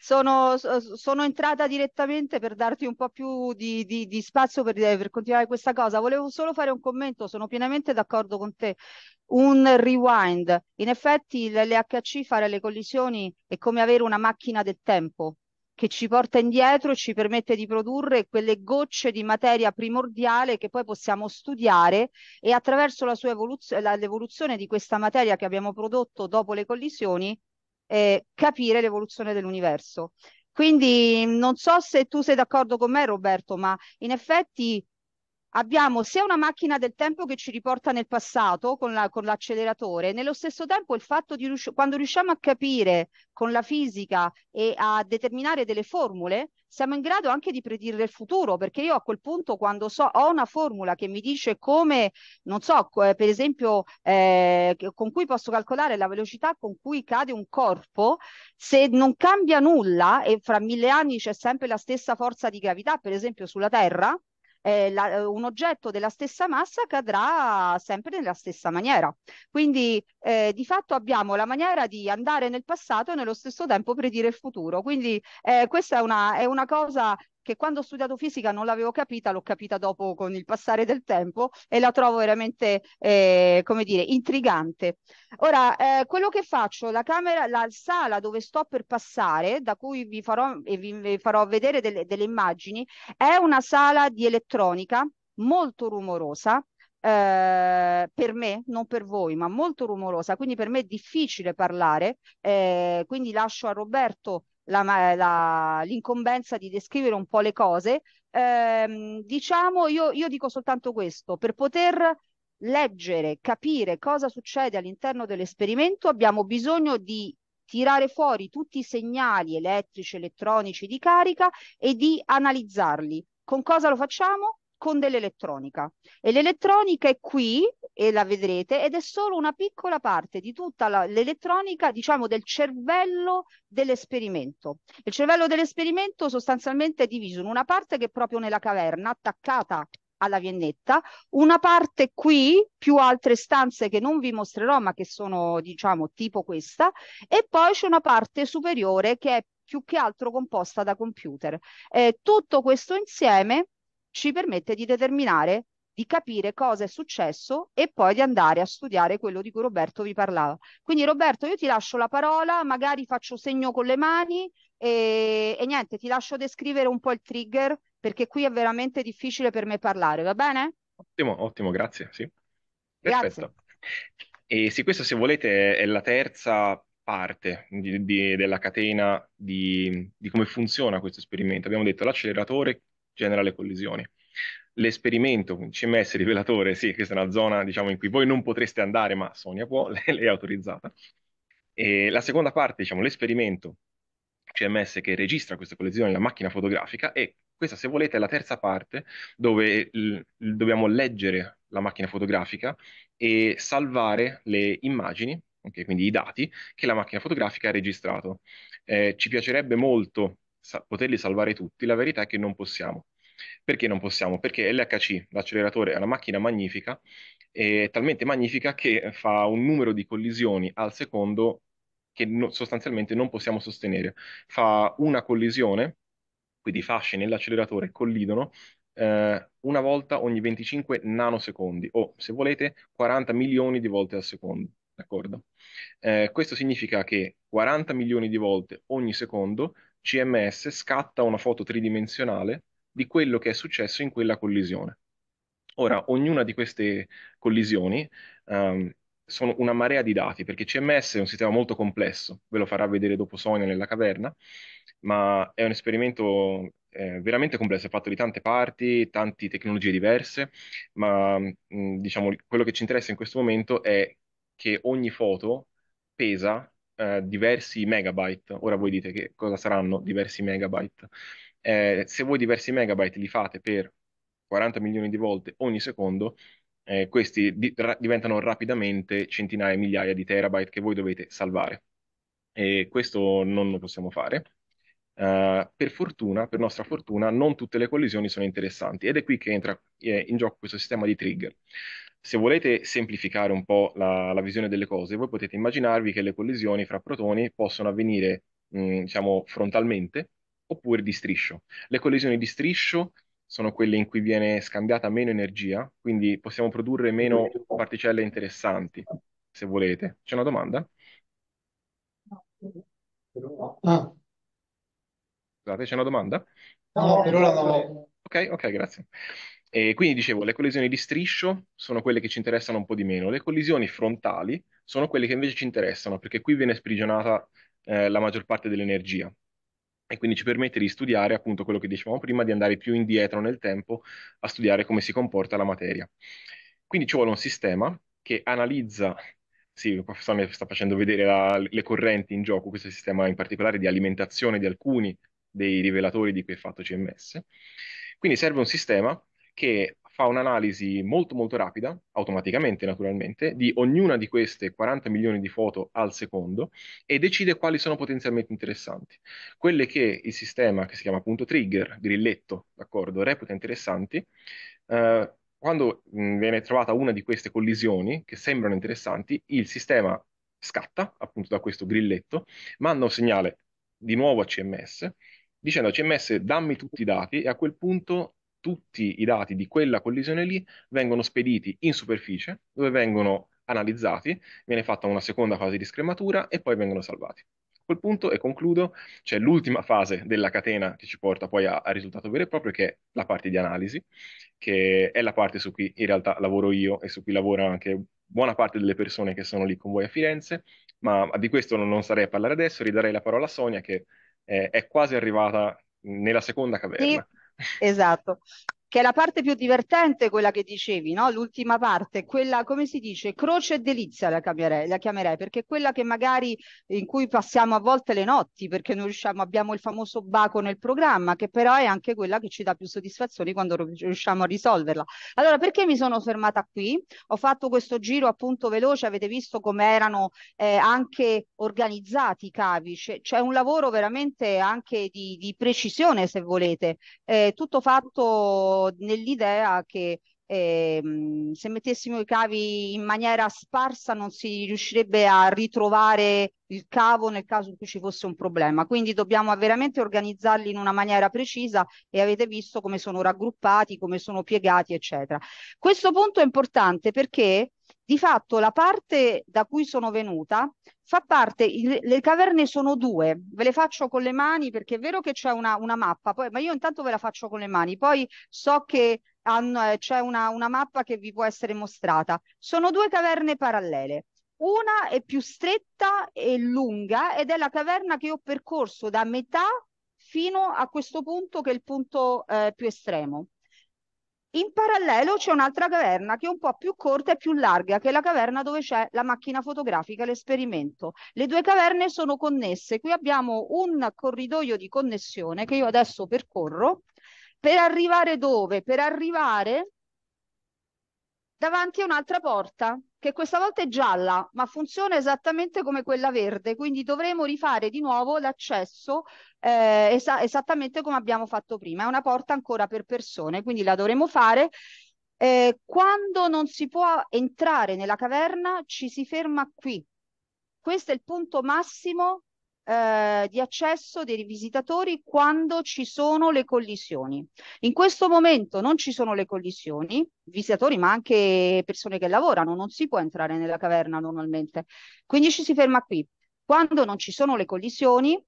sono, sono, entrata direttamente per darti un po' più di, di, di spazio per, eh, per, continuare questa cosa. Volevo solo fare un commento, sono pienamente d'accordo con te. Un rewind. In effetti l'LHC fare le collisioni è come avere una macchina del tempo che ci porta indietro e ci permette di produrre quelle gocce di materia primordiale che poi possiamo studiare e attraverso l'evoluzione di questa materia che abbiamo prodotto dopo le collisioni eh, capire l'evoluzione dell'universo. Quindi non so se tu sei d'accordo con me, Roberto, ma in effetti abbiamo sia una macchina del tempo che ci riporta nel passato con, la, con l'acceleratore, nello stesso tempo il fatto di riusci- quando riusciamo a capire con la fisica e a determinare delle formule, siamo in grado anche di predire il futuro, perché io a quel punto quando so, ho una formula che mi dice come, non so, eh, per esempio, eh, con cui posso calcolare la velocità con cui cade un corpo, se non cambia nulla e fra mille anni c'è sempre la stessa forza di gravità, per esempio sulla Terra, eh, la, un oggetto della stessa massa cadrà sempre nella stessa maniera. Quindi eh, di fatto abbiamo la maniera di andare nel passato e nello stesso tempo predire il futuro. Quindi eh, questa è una, è una cosa che quando ho studiato fisica non l'avevo capita, l'ho capita dopo con il passare del tempo e la trovo veramente, eh, come dire, intrigante. Ora, eh, quello che faccio, la camera, la sala dove sto per passare, da cui vi farò, e vi farò vedere delle, delle immagini, è una sala di elettronica molto rumorosa, eh, per me, non per voi, ma molto rumorosa, quindi per me è difficile parlare, eh, quindi lascio a Roberto l'incombenza di descrivere un po' le cose, ehm, diciamo, io, io dico soltanto questo, per poter leggere, capire cosa succede all'interno dell'esperimento, abbiamo bisogno di tirare fuori tutti i segnali elettrici, elettronici di carica e di analizzarli. Con cosa lo facciamo? Con dell'elettronica. E l'elettronica è qui e la vedrete ed è solo una piccola parte di tutta la, l'elettronica, diciamo, del cervello dell'esperimento. Il cervello dell'esperimento sostanzialmente è diviso in una parte che è proprio nella caverna, attaccata alla viennetta, una parte qui più altre stanze che non vi mostrerò ma che sono diciamo tipo questa e poi c'è una parte superiore che è più che altro composta da computer. Eh, tutto questo insieme ci permette di determinare di capire cosa è successo e poi di andare a studiare quello di cui Roberto vi parlava. Quindi Roberto, io ti lascio la parola, magari faccio segno con le mani e, e niente, ti lascio descrivere un po' il trigger perché qui è veramente difficile per me parlare, va bene? Ottimo, ottimo, grazie, sì. Perfetto. Grazie. E sì, questa se volete è la terza parte di, di, della catena di, di come funziona questo esperimento. Abbiamo detto l'acceleratore genera le collisioni l'esperimento, quindi CMS rivelatore, sì, questa è una zona diciamo, in cui voi non potreste andare, ma Sonia può, lei, (laughs) lei è autorizzata. E la seconda parte, diciamo, l'esperimento CMS che registra queste collezioni, la macchina fotografica, e questa, se volete, è la terza parte dove l- dobbiamo leggere la macchina fotografica e salvare le immagini, okay, quindi i dati, che la macchina fotografica ha registrato. Eh, ci piacerebbe molto sa- poterli salvare tutti, la verità è che non possiamo. Perché non possiamo? Perché LHC, l'acceleratore, è una macchina magnifica, è talmente magnifica che fa un numero di collisioni al secondo che no, sostanzialmente non possiamo sostenere. Fa una collisione, quindi fasce nell'acceleratore collidono eh, una volta ogni 25 nanosecondi o, se volete, 40 milioni di volte al secondo. D'accordo? Eh, questo significa che 40 milioni di volte ogni secondo CMS scatta una foto tridimensionale di quello che è successo in quella collisione. Ora, ognuna di queste collisioni um, sono una marea di dati, perché CMS è un sistema molto complesso, ve lo farà vedere dopo Sonia nella caverna, ma è un esperimento eh, veramente complesso, è fatto di tante parti, tante tecnologie diverse, ma mh, mm, diciamo quello che ci interessa in questo momento è che ogni foto pesa eh, diversi megabyte. Ora voi dite che cosa saranno diversi megabyte eh, se voi diversi megabyte li fate per 40 milioni di volte ogni secondo, eh, questi di- ra- diventano rapidamente centinaia e migliaia di terabyte che voi dovete salvare. E questo non lo possiamo fare. Uh, per fortuna, per nostra fortuna, non tutte le collisioni sono interessanti ed è qui che entra eh, in gioco questo sistema di trigger. Se volete semplificare un po' la, la, visione delle cose, voi potete immaginarvi che le collisioni fra protoni possono avvenire, mh, mm, diciamo, frontalmente, oppure di striscio. Le collisioni di striscio sono quelle in cui viene scambiata meno energia, quindi possiamo produrre meno particelle interessanti, se volete. C'è una domanda? Ah. Scusate, c'è una domanda? No, per ora no. Ok, ok, grazie. E quindi dicevo, le collisioni di striscio sono quelle che ci interessano un po' di meno, le collisioni frontali sono quelle che invece ci interessano, perché qui viene sprigionata eh, la maggior parte dell'energia e quindi ci permette di studiare appunto quello che dicevamo prima, di andare più indietro nel tempo a studiare come si comporta la materia. Quindi ci vuole un sistema che analizza, sì, sta facendo vedere la, le correnti in gioco, questo sistema in particolare di alimentazione di alcuni dei rivelatori di cui è fatto CMS. Quindi serve un sistema che fa un'analisi molto molto rapida, automaticamente naturalmente, di ognuna di queste 40 milioni di foto al secondo e decide quali sono potenzialmente interessanti. Quelle che il sistema, che si chiama appunto trigger, grilletto, d'accordo, reputa interessanti, eh, quando mh, viene trovata una di queste collisioni che sembrano interessanti, il sistema scatta appunto da questo grilletto, manda un segnale di nuovo a CMS, dicendo a CMS dammi tutti i dati e a quel punto tutti i dati di quella collisione lì vengono spediti in superficie, dove vengono analizzati, viene fatta una seconda fase di scrematura e poi vengono salvati. A quel punto, e concludo, c'è l'ultima fase della catena che ci porta poi al risultato vero e proprio, che è la parte di analisi, che è la parte su cui in realtà lavoro io e su cui lavora anche buona parte delle persone che sono lì con voi a Firenze, ma di questo non, non sarei a parlare adesso, ridarei la parola a Sonia che è quasi arrivata nella seconda caverna. Sì Esatto che è la parte più divertente, quella che dicevi, no? l'ultima parte, quella, come si dice, croce e delizia la chiamerei, la chiamerei, perché è quella che magari in cui passiamo a volte le notti, perché non riusciamo, abbiamo il famoso baco nel programma, che però è anche quella che ci dà più soddisfazioni quando riusciamo a risolverla. Allora, perché mi sono fermata qui? Ho fatto questo giro appunto veloce, avete visto come erano eh, anche organizzati i cavi, c'è, c'è, un lavoro veramente anche di, di precisione, se volete, eh, tutto fatto nell'idea che eh, se mettessimo i cavi in maniera sparsa non si riuscirebbe a ritrovare il cavo nel caso in cui ci fosse un problema. Quindi dobbiamo veramente organizzarli in una maniera precisa e avete visto come sono raggruppati, come sono piegati, eccetera. Questo punto è importante perché di fatto la parte da cui sono venuta fa parte, il, le caverne sono due, ve le faccio con le mani perché è vero che c'è una, una mappa, poi, ma io intanto ve la faccio con le mani, poi so che c'è una, una mappa che vi può essere mostrata. Sono due caverne parallele. Una è più stretta e lunga ed è la caverna che ho percorso da metà fino a questo punto che è il punto eh, più estremo. In parallelo c'è un'altra caverna che è un po' più corta e più larga, che è la caverna dove c'è la macchina fotografica, l'esperimento. Le due caverne sono connesse. Qui abbiamo un corridoio di connessione che io adesso percorro. Per arrivare dove? Per arrivare davanti a un'altra porta che questa volta è gialla, ma funziona esattamente come quella verde, quindi dovremo rifare di nuovo l'accesso eh, es esattamente come abbiamo fatto prima. È una porta ancora per persone, quindi la dovremo fare. Eh, quando non si può entrare nella caverna, ci si ferma qui. Questo è il punto massimo eh, di accesso dei visitatori quando ci sono le collisioni. In questo momento non ci sono le collisioni, visitatori ma anche persone che lavorano, non si può entrare nella caverna normalmente. Quindi ci si ferma qui. Quando non ci sono le collisioni,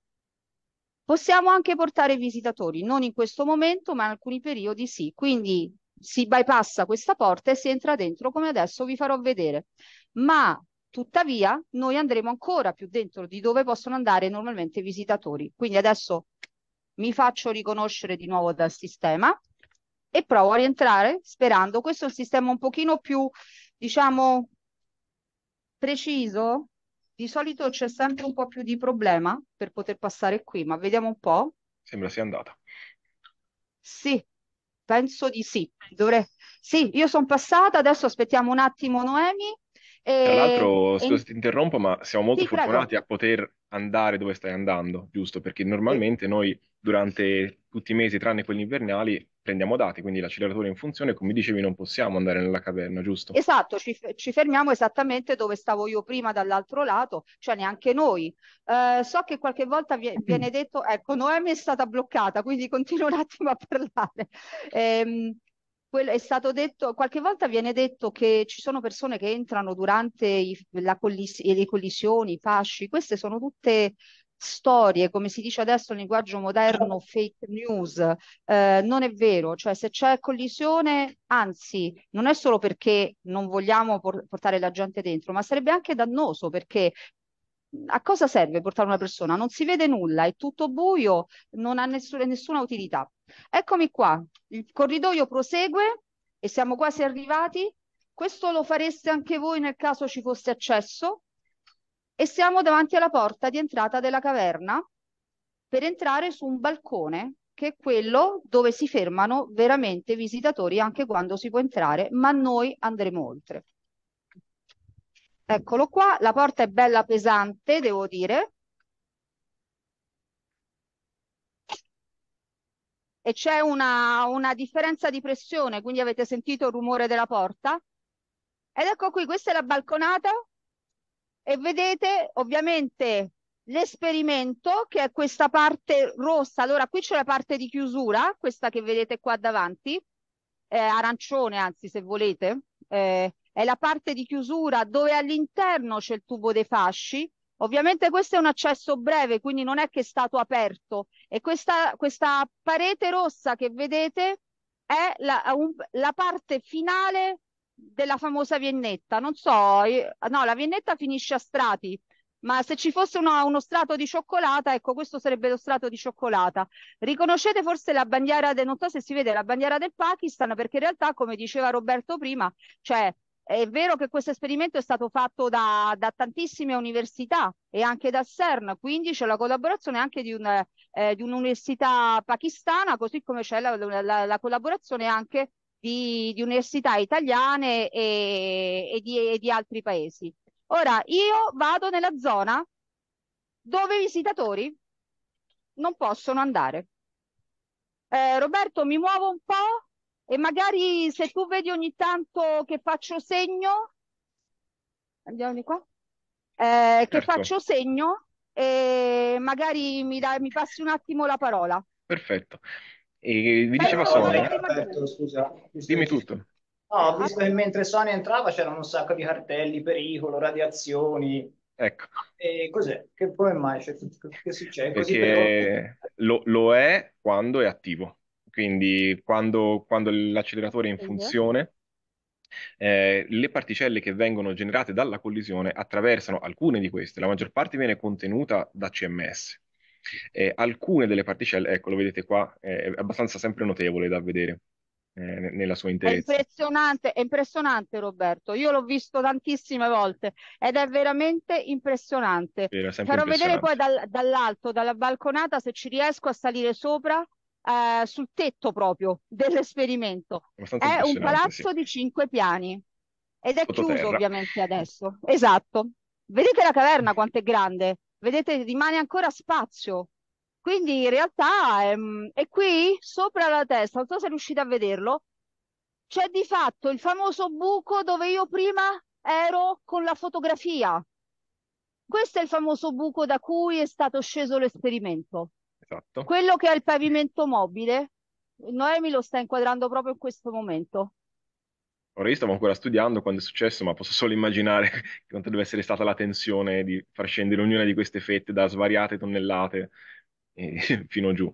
possiamo anche portare visitatori, non in questo momento ma in alcuni periodi sì. Quindi si bypassa questa porta e si entra dentro come adesso vi farò vedere. Ma Tuttavia, noi andremo ancora più dentro di dove possono andare normalmente i visitatori. Quindi adesso mi faccio riconoscere di nuovo dal sistema e provo a rientrare sperando. Questo è un sistema un pochino più, diciamo, preciso. Di solito c'è sempre un po' più di problema per poter passare qui, ma vediamo un po'. Sembra sia andata. Sì, penso di sì. Dovrei... Sì, io sono passata, adesso aspettiamo un attimo Noemi tra l'altro, scusa se ti interrompo, ma siamo molto sì, fortunati a poter andare dove stai andando, giusto? Perché normalmente noi durante tutti i mesi, tranne quelli invernali, prendiamo dati, quindi l'acceleratore è in funzione, come dicevi, non possiamo andare nella caverna, giusto? Esatto, ci, ci fermiamo esattamente dove stavo io prima dall'altro lato, cioè neanche noi. Eh, so che qualche volta vi, (clears throat) viene detto, ecco, Noemi è stata bloccata, quindi (laughs) continuo un attimo a parlare. Eh, quello è stato detto, qualche volta viene detto che ci sono persone che entrano durante i, collis le collisioni, i fasci, queste sono tutte storie, come si dice adesso in linguaggio moderno, certo. fake news. Eh, non è vero, cioè se c'è collisione, anzi, non è solo perché non vogliamo por portare la gente dentro, ma sarebbe anche dannoso perché a cosa serve portare una persona? Non si vede nulla, è tutto buio, non ha nessuna, nessuna utilità. Eccomi qua, il corridoio prosegue e siamo quasi arrivati. Questo lo fareste anche voi nel caso ci fosse accesso. E siamo davanti alla porta di entrata della caverna per entrare su un balcone che è quello dove si fermano veramente visitatori anche quando si può entrare, ma noi andremo oltre. Eccolo qua, la porta è bella pesante, devo dire. E c'è una, una differenza di pressione, quindi avete sentito il rumore della porta. Ed ecco qui, questa è la balconata e vedete ovviamente l'esperimento che è questa parte rossa. Allora qui c'è la parte di chiusura, questa che vedete qua davanti, eh, arancione anzi se volete. Eh, è la parte di chiusura dove all'interno c'è il tubo dei fasci. Ovviamente questo è un accesso breve, quindi non è che è stato aperto. E questa, questa parete rossa che vedete è la, un, la parte finale della famosa viennetta. Non so, no, la viennetta finisce a strati, ma se ci fosse uno, uno, strato di cioccolata, ecco, questo sarebbe lo strato di cioccolata. Riconoscete forse la bandiera, de, non so se si vede la bandiera del Pakistan, perché in realtà, come diceva Roberto prima, cioè è vero che questo esperimento è stato fatto da, da tantissime università e anche dal CERN, quindi c'è la collaborazione anche di, un, eh, di un'università pakistana, così come c'è la, la, la collaborazione anche di, di, università italiane e, e, di, e di altri paesi. Ora, io vado nella zona dove i visitatori non possono andare. Eh, Roberto, mi muovo un po' e magari se tu vedi ogni tanto che faccio segno, andiamo di qua, eh, certo. che faccio segno e magari mi, da, mi, passi un attimo la parola. Perfetto. E vi diceva Sonia. Dimmi tutto. No, ho visto che mentre Sonia entrava c'erano un sacco di cartelli, pericolo, radiazioni. Ecco. E cos'è? Che come mai? Cioè, che succede? Così Perché lo, lo è quando è attivo quindi quando, quando l'acceleratore è in funzione, eh, le particelle che vengono generate dalla collisione attraversano alcune di queste, la maggior parte viene contenuta da CMS. Eh, alcune delle particelle, ecco, lo vedete qua, è abbastanza sempre notevole da vedere eh, nella sua interezza. È impressionante, è impressionante Roberto, io l'ho visto tantissime volte ed è veramente impressionante. Farò vedere poi dal, dall'alto, dalla balconata, se ci riesco a salire sopra eh, sul tetto proprio dell'esperimento. È un palazzo sì. di cinque piani ed è Sottoterra. chiuso ovviamente adesso. Esatto. Vedete la caverna quanto è grande? Vedete, rimane ancora spazio. Quindi in realtà è, ehm, è qui sopra la testa, non so se riuscite a vederlo, c'è di fatto il famoso buco dove io prima ero con la fotografia. Questo è il famoso buco da cui è stato sceso l'esperimento esatto. Quello che è il pavimento mobile, Noemi lo sta inquadrando proprio in questo momento. Ora io stavo ancora studiando quando è successo, ma posso solo immaginare (laughs) quanto deve essere stata la tensione di far scendere ognuna di queste fette da svariate tonnellate e, (laughs) fino giù.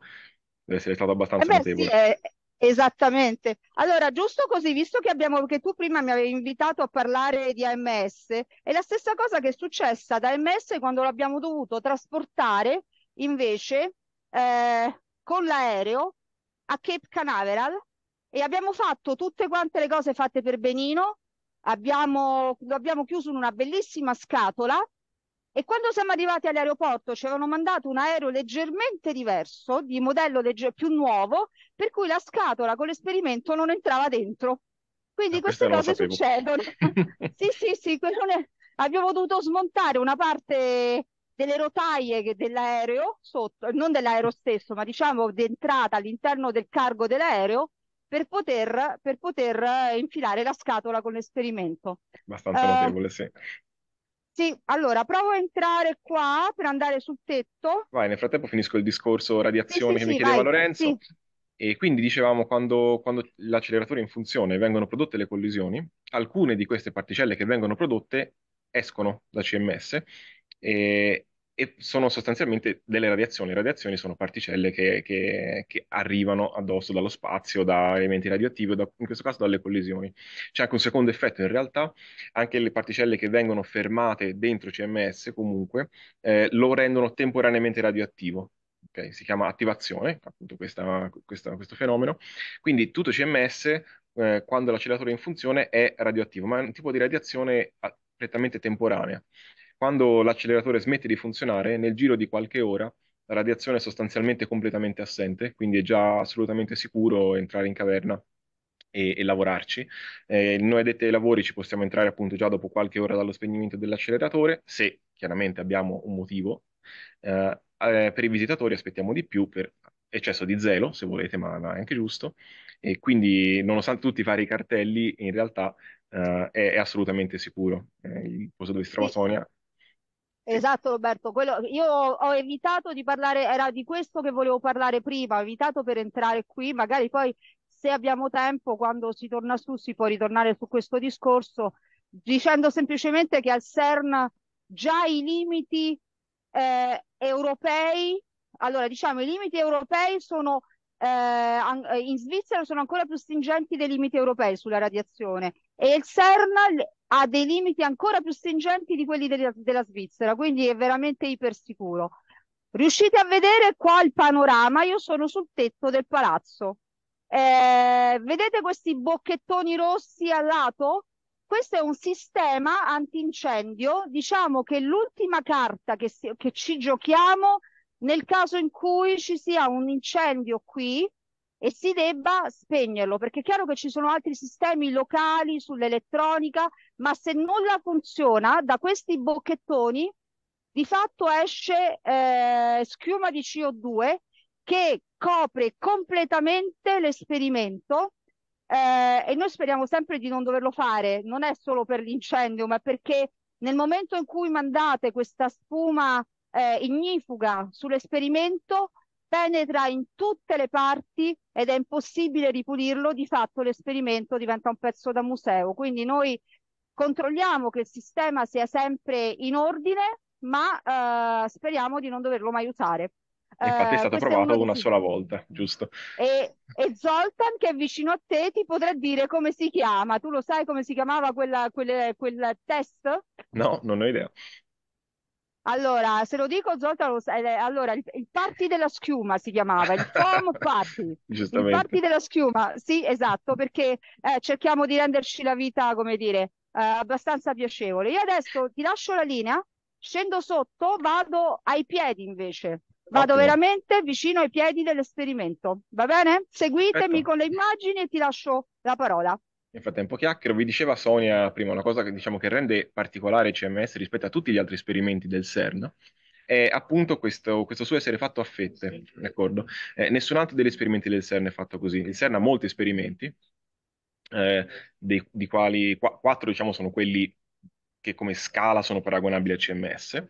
Deve essere stato eh abbastanza eh beh, notevole. Sì, è... Esattamente. Allora, giusto così, visto che, abbiamo, che tu prima mi avevi invitato a parlare di AMS, è la stessa cosa che è successa da AMS quando l'abbiamo dovuto trasportare invece eh, con l'aereo a Cape Canaveral e abbiamo fatto tutte quante le cose fatte per Benino, abbiamo, lo abbiamo chiuso in una bellissima scatola e quando siamo arrivati all'aeroporto ci avevano mandato un aereo leggermente diverso, di modello legge- più nuovo, per cui la scatola con l'esperimento non entrava dentro. Quindi ah, queste cose succedono. (laughs) sì, sì, sì, abbiamo dovuto smontare una parte delle rotaie dell'aereo, sotto, non dell'aereo stesso, ma diciamo d'entrata all'interno del cargo dell'aereo per poter, per poter eh, infilare la scatola con l'esperimento. Abbastanza eh, notevole, sì. Sì, allora provo a entrare qua per andare sul tetto. Vai, nel frattempo finisco il discorso radiazione sì, sì, che mi chiedeva vai, Lorenzo. Sì. E quindi dicevamo quando, quando l'acceleratore è in funzione vengono prodotte le collisioni, alcune di queste particelle che vengono prodotte escono da CMS e, eh, e sono sostanzialmente delle radiazioni. Le radiazioni sono particelle che, che, che arrivano addosso dallo spazio, da elementi radioattivi, da, in questo caso dalle collisioni. C'è anche un secondo effetto, in realtà, anche le particelle che vengono fermate dentro CMS comunque eh, lo rendono temporaneamente radioattivo. Okay? Si chiama attivazione, appunto questa, questa, questo fenomeno. Quindi tutto CMS, eh, quando l'acceleratore è in funzione, è radioattivo, ma è un tipo di radiazione ah, prettamente temporanea quando l'acceleratore smette di funzionare, nel giro di qualche ora la radiazione è sostanzialmente completamente assente, quindi è già assolutamente sicuro entrare in caverna e, e lavorarci. Eh, noi detti ai lavori ci possiamo entrare appunto già dopo qualche ora dallo spegnimento dell'acceleratore, se chiaramente abbiamo un motivo. Eh, eh per i visitatori aspettiamo di più per eccesso di zelo, se volete, ma è anche giusto. E quindi, nonostante tutti i vari cartelli, in realtà eh, è, è, assolutamente sicuro. Eh, il posto dove si trova Sonia Esatto Roberto, Quello, io ho evitato di parlare, era di questo che volevo parlare prima, ho evitato per entrare qui, magari poi se abbiamo tempo quando si torna su si può ritornare su questo discorso dicendo semplicemente che al CERN già i limiti eh, europei, allora diciamo i limiti europei sono eh, in Svizzera sono ancora più stringenti dei limiti europei sulla radiazione e il CERN ha dei limiti ancora più stringenti di quelli della, della Svizzera, quindi è veramente ipersicuro. Riuscite a vedere qua il panorama? Io sono sul tetto del palazzo. Eh, vedete questi bocchettoni rossi a lato? Questo è un sistema antincendio, diciamo che l'ultima carta che, si, che ci giochiamo nel caso in cui ci sia un incendio qui, e si debba spegnerlo, perché è chiaro che ci sono altri sistemi locali sull'elettronica, ma se nulla funziona da questi bocchettoni di fatto esce eh, schiuma di CO2 che copre completamente l'esperimento eh, e noi speriamo sempre di non doverlo fare, non è solo per l'incendio, ma perché nel momento in cui mandate questa spuma eh, ignifuga sull'esperimento penetra in tutte le parti ed è impossibile ripulirlo, di fatto l'esperimento diventa un pezzo da museo. Quindi noi controlliamo che il sistema sia sempre in ordine, ma eh, speriamo di non doverlo mai usare. Infatti è eh, stato eh, provato è una sola volta, giusto? E, e, Zoltan, che è vicino a te, ti potrà dire come si chiama. Tu lo sai come si chiamava quella, quelle, quel test? No, non ho idea. Allora, se lo dico Zolta lo sa, eh, allora il, il party della schiuma si chiamava, il foam (laughs) party. Giustamente. Il party della schiuma, sì, esatto, perché eh, cerchiamo di renderci la vita, come dire, eh, abbastanza piacevole. Io adesso ti lascio la linea, scendo sotto, vado ai piedi invece. Vado Ottimo. veramente vicino ai piedi dell'esperimento, va bene? Seguitemi Perfetto. con le immagini e ti lascio la parola. Nel frattempo chiacchiero, vi diceva Sonia prima una cosa che, diciamo, che rende particolare CMS rispetto a tutti gli altri esperimenti del CERN, è appunto questo, questo, suo essere fatto a fette, d'accordo? Eh, nessun altro degli esperimenti del CERN è fatto così. Il CERN ha molti esperimenti, eh, dei, di quali qu- quattro diciamo, sono quelli che come scala sono paragonabili a CMS,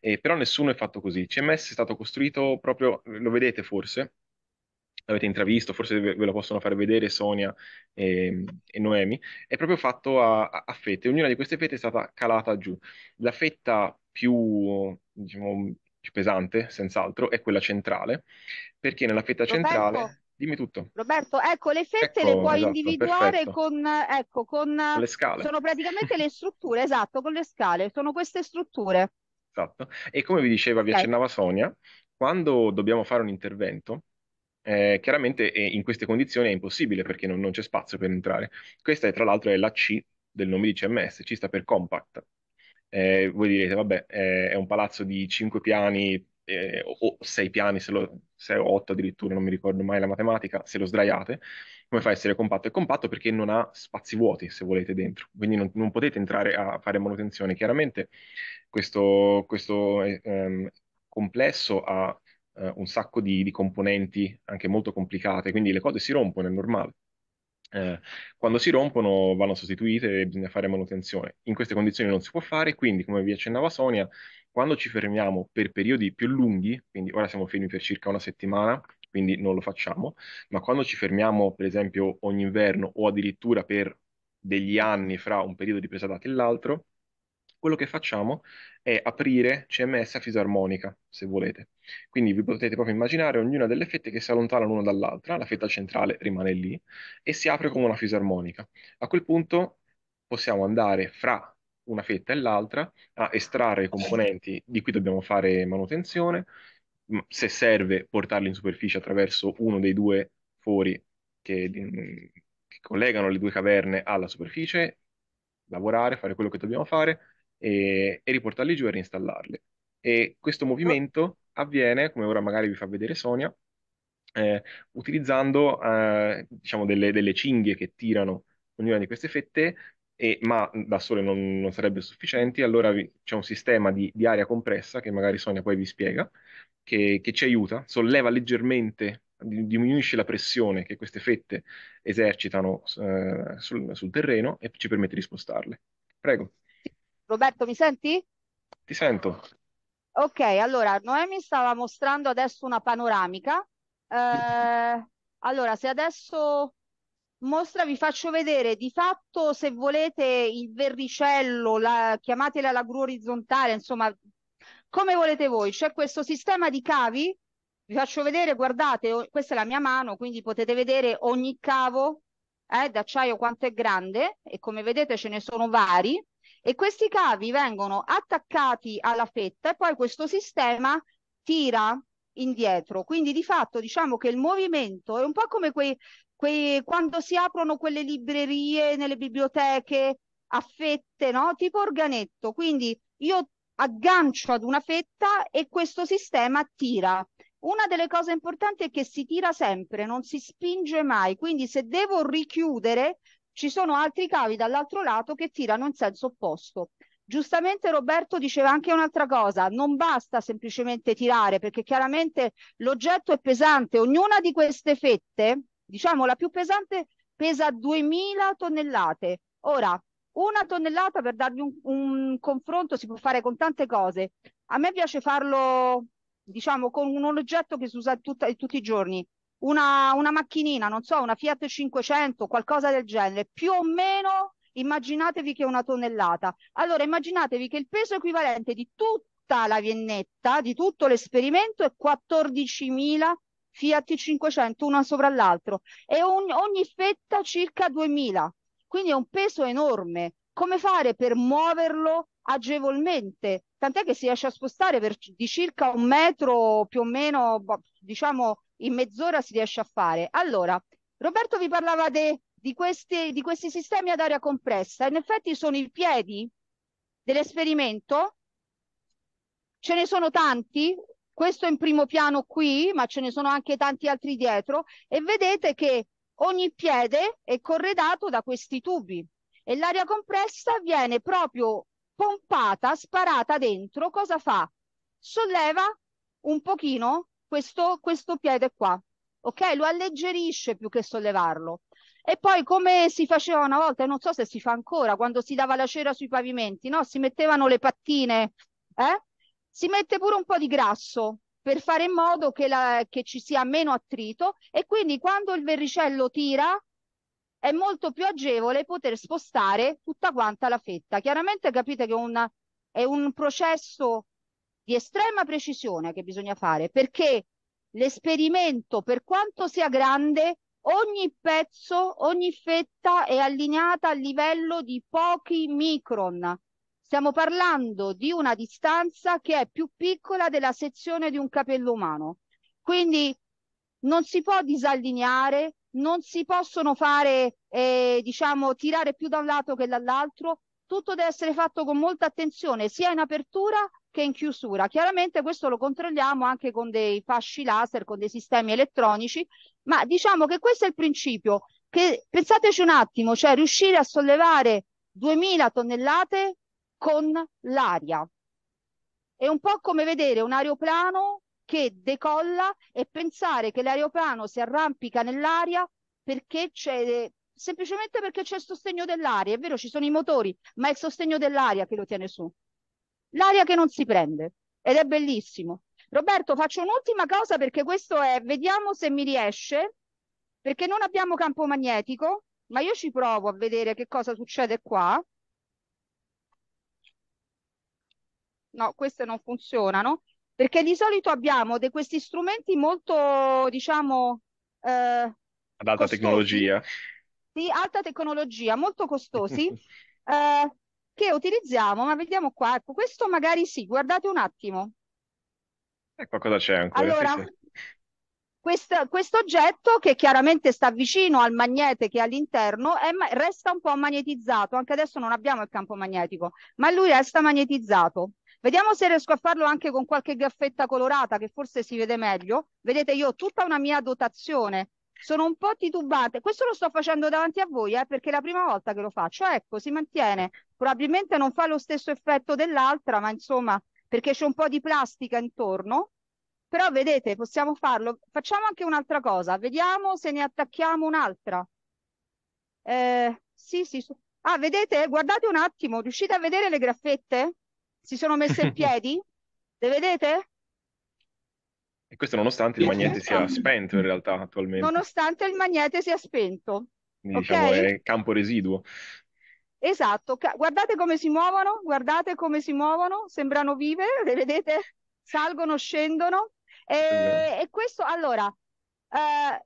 eh, però nessuno è fatto così. CMS è stato costruito proprio, lo vedete forse, l'avete intravisto, forse ve, ve, lo possono far vedere Sonia e, e Noemi, è proprio fatto a, a, fette. Ognuna di queste fette è stata calata giù. La fetta più, diciamo, più pesante, senz'altro, è quella centrale, perché nella fetta centrale... Roberto, Dimmi tutto. Roberto, ecco, le fette ecco, le puoi esatto, individuare con, ecco, con, con le scale. Sono praticamente le strutture, esatto, con le scale, sono queste strutture. Esatto. E come vi diceva, vi accennava Sonia, quando dobbiamo fare un intervento, eh, chiaramente eh, in queste condizioni è impossibile perché non, non c'è spazio per entrare. Questa è tra l'altro è la C del nome di CMS, C sta per compact. Eh, voi direte, vabbè, eh, è un palazzo di 5 piani eh, o 6 piani, se lo, 6 o 8 addirittura, non mi ricordo mai la matematica, se lo sdraiate, come fa a essere compatto? È compatto perché non ha spazi vuoti, se volete, dentro, quindi non, non potete entrare a fare manutenzione. Chiaramente questo, questo eh, ehm, complesso ha eh, un sacco di, di, componenti anche molto complicate, quindi le cose si rompono, è normale. Eh, quando si rompono vanno sostituite e bisogna fare manutenzione. In queste condizioni non si può fare, quindi come vi accennava Sonia, quando ci fermiamo per periodi più lunghi, quindi ora siamo fermi per circa una settimana, quindi non lo facciamo, ma quando ci fermiamo per esempio ogni inverno o addirittura per degli anni fra un periodo di presa data e l'altro, quello che facciamo è aprire CMS a fisarmonica, se volete. Quindi vi potete proprio immaginare ognuna delle fette che si allontanano l'una dall'altra, la fetta centrale rimane lì e si apre come una fisarmonica. A quel punto possiamo andare fra una fetta e l'altra a estrarre componenti di cui dobbiamo fare manutenzione, se serve portarli in superficie attraverso uno dei due fori che, mm, che collegano le due caverne alla superficie, lavorare, fare quello che dobbiamo fare, e, e riportarli giù e reinstallarli. E questo movimento avviene, come ora magari vi fa vedere Sonia, eh, utilizzando eh, diciamo delle, delle, cinghie che tirano ognuna di queste fette, e, ma da sole non, non sarebbero sufficienti, allora vi, c'è un sistema di, di, aria compressa, che magari Sonia poi vi spiega, che, che ci aiuta, solleva leggermente diminuisce la pressione che queste fette esercitano eh, sul, sul terreno e ci permette di spostarle. Prego. Roberto, mi senti? Ti sento. Ok, allora Noemi stava mostrando adesso una panoramica. Eh, allora, se adesso mostra, vi faccio vedere di fatto se volete il verricello, la, chiamatela la gru orizzontale, insomma, come volete voi. C'è questo sistema di cavi, vi faccio vedere, guardate, questa è la mia mano, quindi potete vedere ogni cavo eh, d'acciaio quanto è grande e come vedete ce ne sono vari e questi cavi vengono attaccati alla fetta e poi questo sistema tira indietro. Quindi di fatto diciamo che il movimento è un po' come quei, quei, quando si aprono quelle librerie nelle biblioteche a fette, no? tipo organetto. Quindi io aggancio ad una fetta e questo sistema tira. Una delle cose importanti è che si tira sempre, non si spinge mai, quindi se devo richiudere ci sono altri cavi dall'altro lato che tirano in senso opposto. Giustamente Roberto diceva anche un'altra cosa, non basta semplicemente tirare perché chiaramente l'oggetto è pesante, ognuna di queste fette, diciamo la più pesante, pesa 2000 tonnellate. Ora, una tonnellata per darvi un, un confronto si può fare con tante cose. A me piace farlo diciamo con un oggetto che si usa tutta, tutti i giorni una, una macchinina, non so, una Fiat 500, qualcosa del genere, più o meno immaginatevi che è una tonnellata. Allora immaginatevi che il peso equivalente di tutta la viennetta, di tutto l'esperimento, è 14.000 Fiat 500 una sopra l'altro e ogni, ogni fetta circa 2000 quindi è un peso enorme come fare per muoverlo agevolmente tant'è che si riesce a spostare per, di circa un metro più o meno boh, diciamo in mezz'ora si riesce a fare. Allora, Roberto vi parlava de, di, questi, di questi sistemi ad aria compressa, in effetti sono i piedi dell'esperimento, ce ne sono tanti, questo in primo piano qui, ma ce ne sono anche tanti altri dietro, e vedete che ogni piede è corredato da questi tubi e l'aria compressa viene proprio pompata, sparata dentro. Cosa fa? Solleva un pochino questo, questo piede qua, ok? Lo alleggerisce più che sollevarlo. E poi come si faceva una volta, non so se si fa ancora, quando si dava la cera sui pavimenti, no? Si mettevano le pattine, eh? Si mette pure un po' di grasso per fare in modo che, la, che ci sia meno attrito e quindi quando il verricello tira è molto più agevole poter spostare tutta quanta la fetta. Chiaramente capite che una, è un processo di estrema precisione che bisogna fare perché l'esperimento, per quanto sia grande, ogni pezzo, ogni fetta è allineata a livello di pochi micron. Stiamo parlando di una distanza che è più piccola della sezione di un capello umano. Quindi non si può disallineare, non si possono fare, eh, diciamo, tirare più da un lato che dall'altro. Tutto deve essere fatto con molta attenzione, sia in apertura che in chiusura. Chiaramente questo lo controlliamo anche con dei fasci laser, con dei sistemi elettronici, ma diciamo che questo è il principio, che pensateci un attimo, cioè riuscire a sollevare 2000 tonnellate con l'aria. È un po' come vedere un aeroplano che decolla e pensare che l'aeroplano si arrampica nell'aria perché c'è semplicemente perché c'è il sostegno dell'aria, è vero ci sono i motori, ma è il sostegno dell'aria che lo tiene su l'aria che non si prende ed è bellissimo. Roberto, faccio un'ultima cosa perché questo è, vediamo se mi riesce, perché non abbiamo campo magnetico, ma io ci provo a vedere che cosa succede qua. No, queste non funzionano, perché di solito abbiamo de- questi strumenti molto, diciamo... Eh, Ad alta costosi. tecnologia. Sì, alta tecnologia, molto costosi. (laughs) eh, che utilizziamo, ma vediamo qua, ecco, questo magari sì, guardate un attimo. Ecco cosa c'è ancora. Allora, sì, Quest, questo oggetto che chiaramente sta vicino al magnete che è all'interno resta un po' magnetizzato, anche adesso non abbiamo il campo magnetico, ma lui resta magnetizzato. Vediamo se riesco a farlo anche con qualche graffetta colorata che forse si vede meglio. Vedete, io ho tutta una mia dotazione sono un po' titubante. Questo lo sto facendo davanti a voi, eh, perché è la prima volta che lo faccio. Ecco, si mantiene. Probabilmente non fa lo stesso effetto dell'altra, ma insomma, perché c'è un po' di plastica intorno. Però vedete, possiamo farlo. Facciamo anche un'altra cosa. Vediamo se ne attacchiamo un'altra. Eh, sì, sì. Ah, vedete? Guardate un attimo. Riuscite a vedere le graffette? Si sono messe in (laughs) piedi? Le vedete? E questo nonostante il magnete sia ah. spento in realtà attualmente. Nonostante il magnete sia spento. Quindi, okay? diciamo è campo residuo. Esatto, guardate come si muovono, guardate come si muovono, sembrano vive, (laughs) le vedete? Salgono, scendono. E, sì. Esatto. e questo, allora, eh,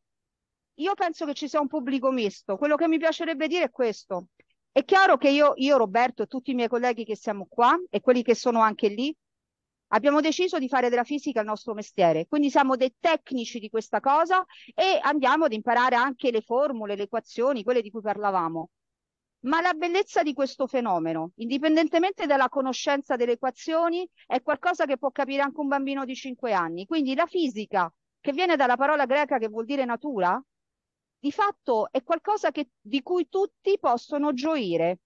io penso che ci sia un pubblico misto. Quello che mi piacerebbe dire è questo. È chiaro che io, io, Roberto e tutti i miei colleghi che siamo qua e quelli che sono anche lì, Abbiamo deciso di fare della fisica il nostro mestiere, quindi siamo dei tecnici di questa cosa e andiamo ad imparare anche le formule, le equazioni, quelle di cui parlavamo. Ma la bellezza di questo fenomeno, indipendentemente dalla conoscenza delle equazioni, è qualcosa che può capire anche un bambino di 5 anni. Quindi la fisica, che viene dalla parola greca che vuol dire natura, di fatto è qualcosa che, di cui tutti possono gioire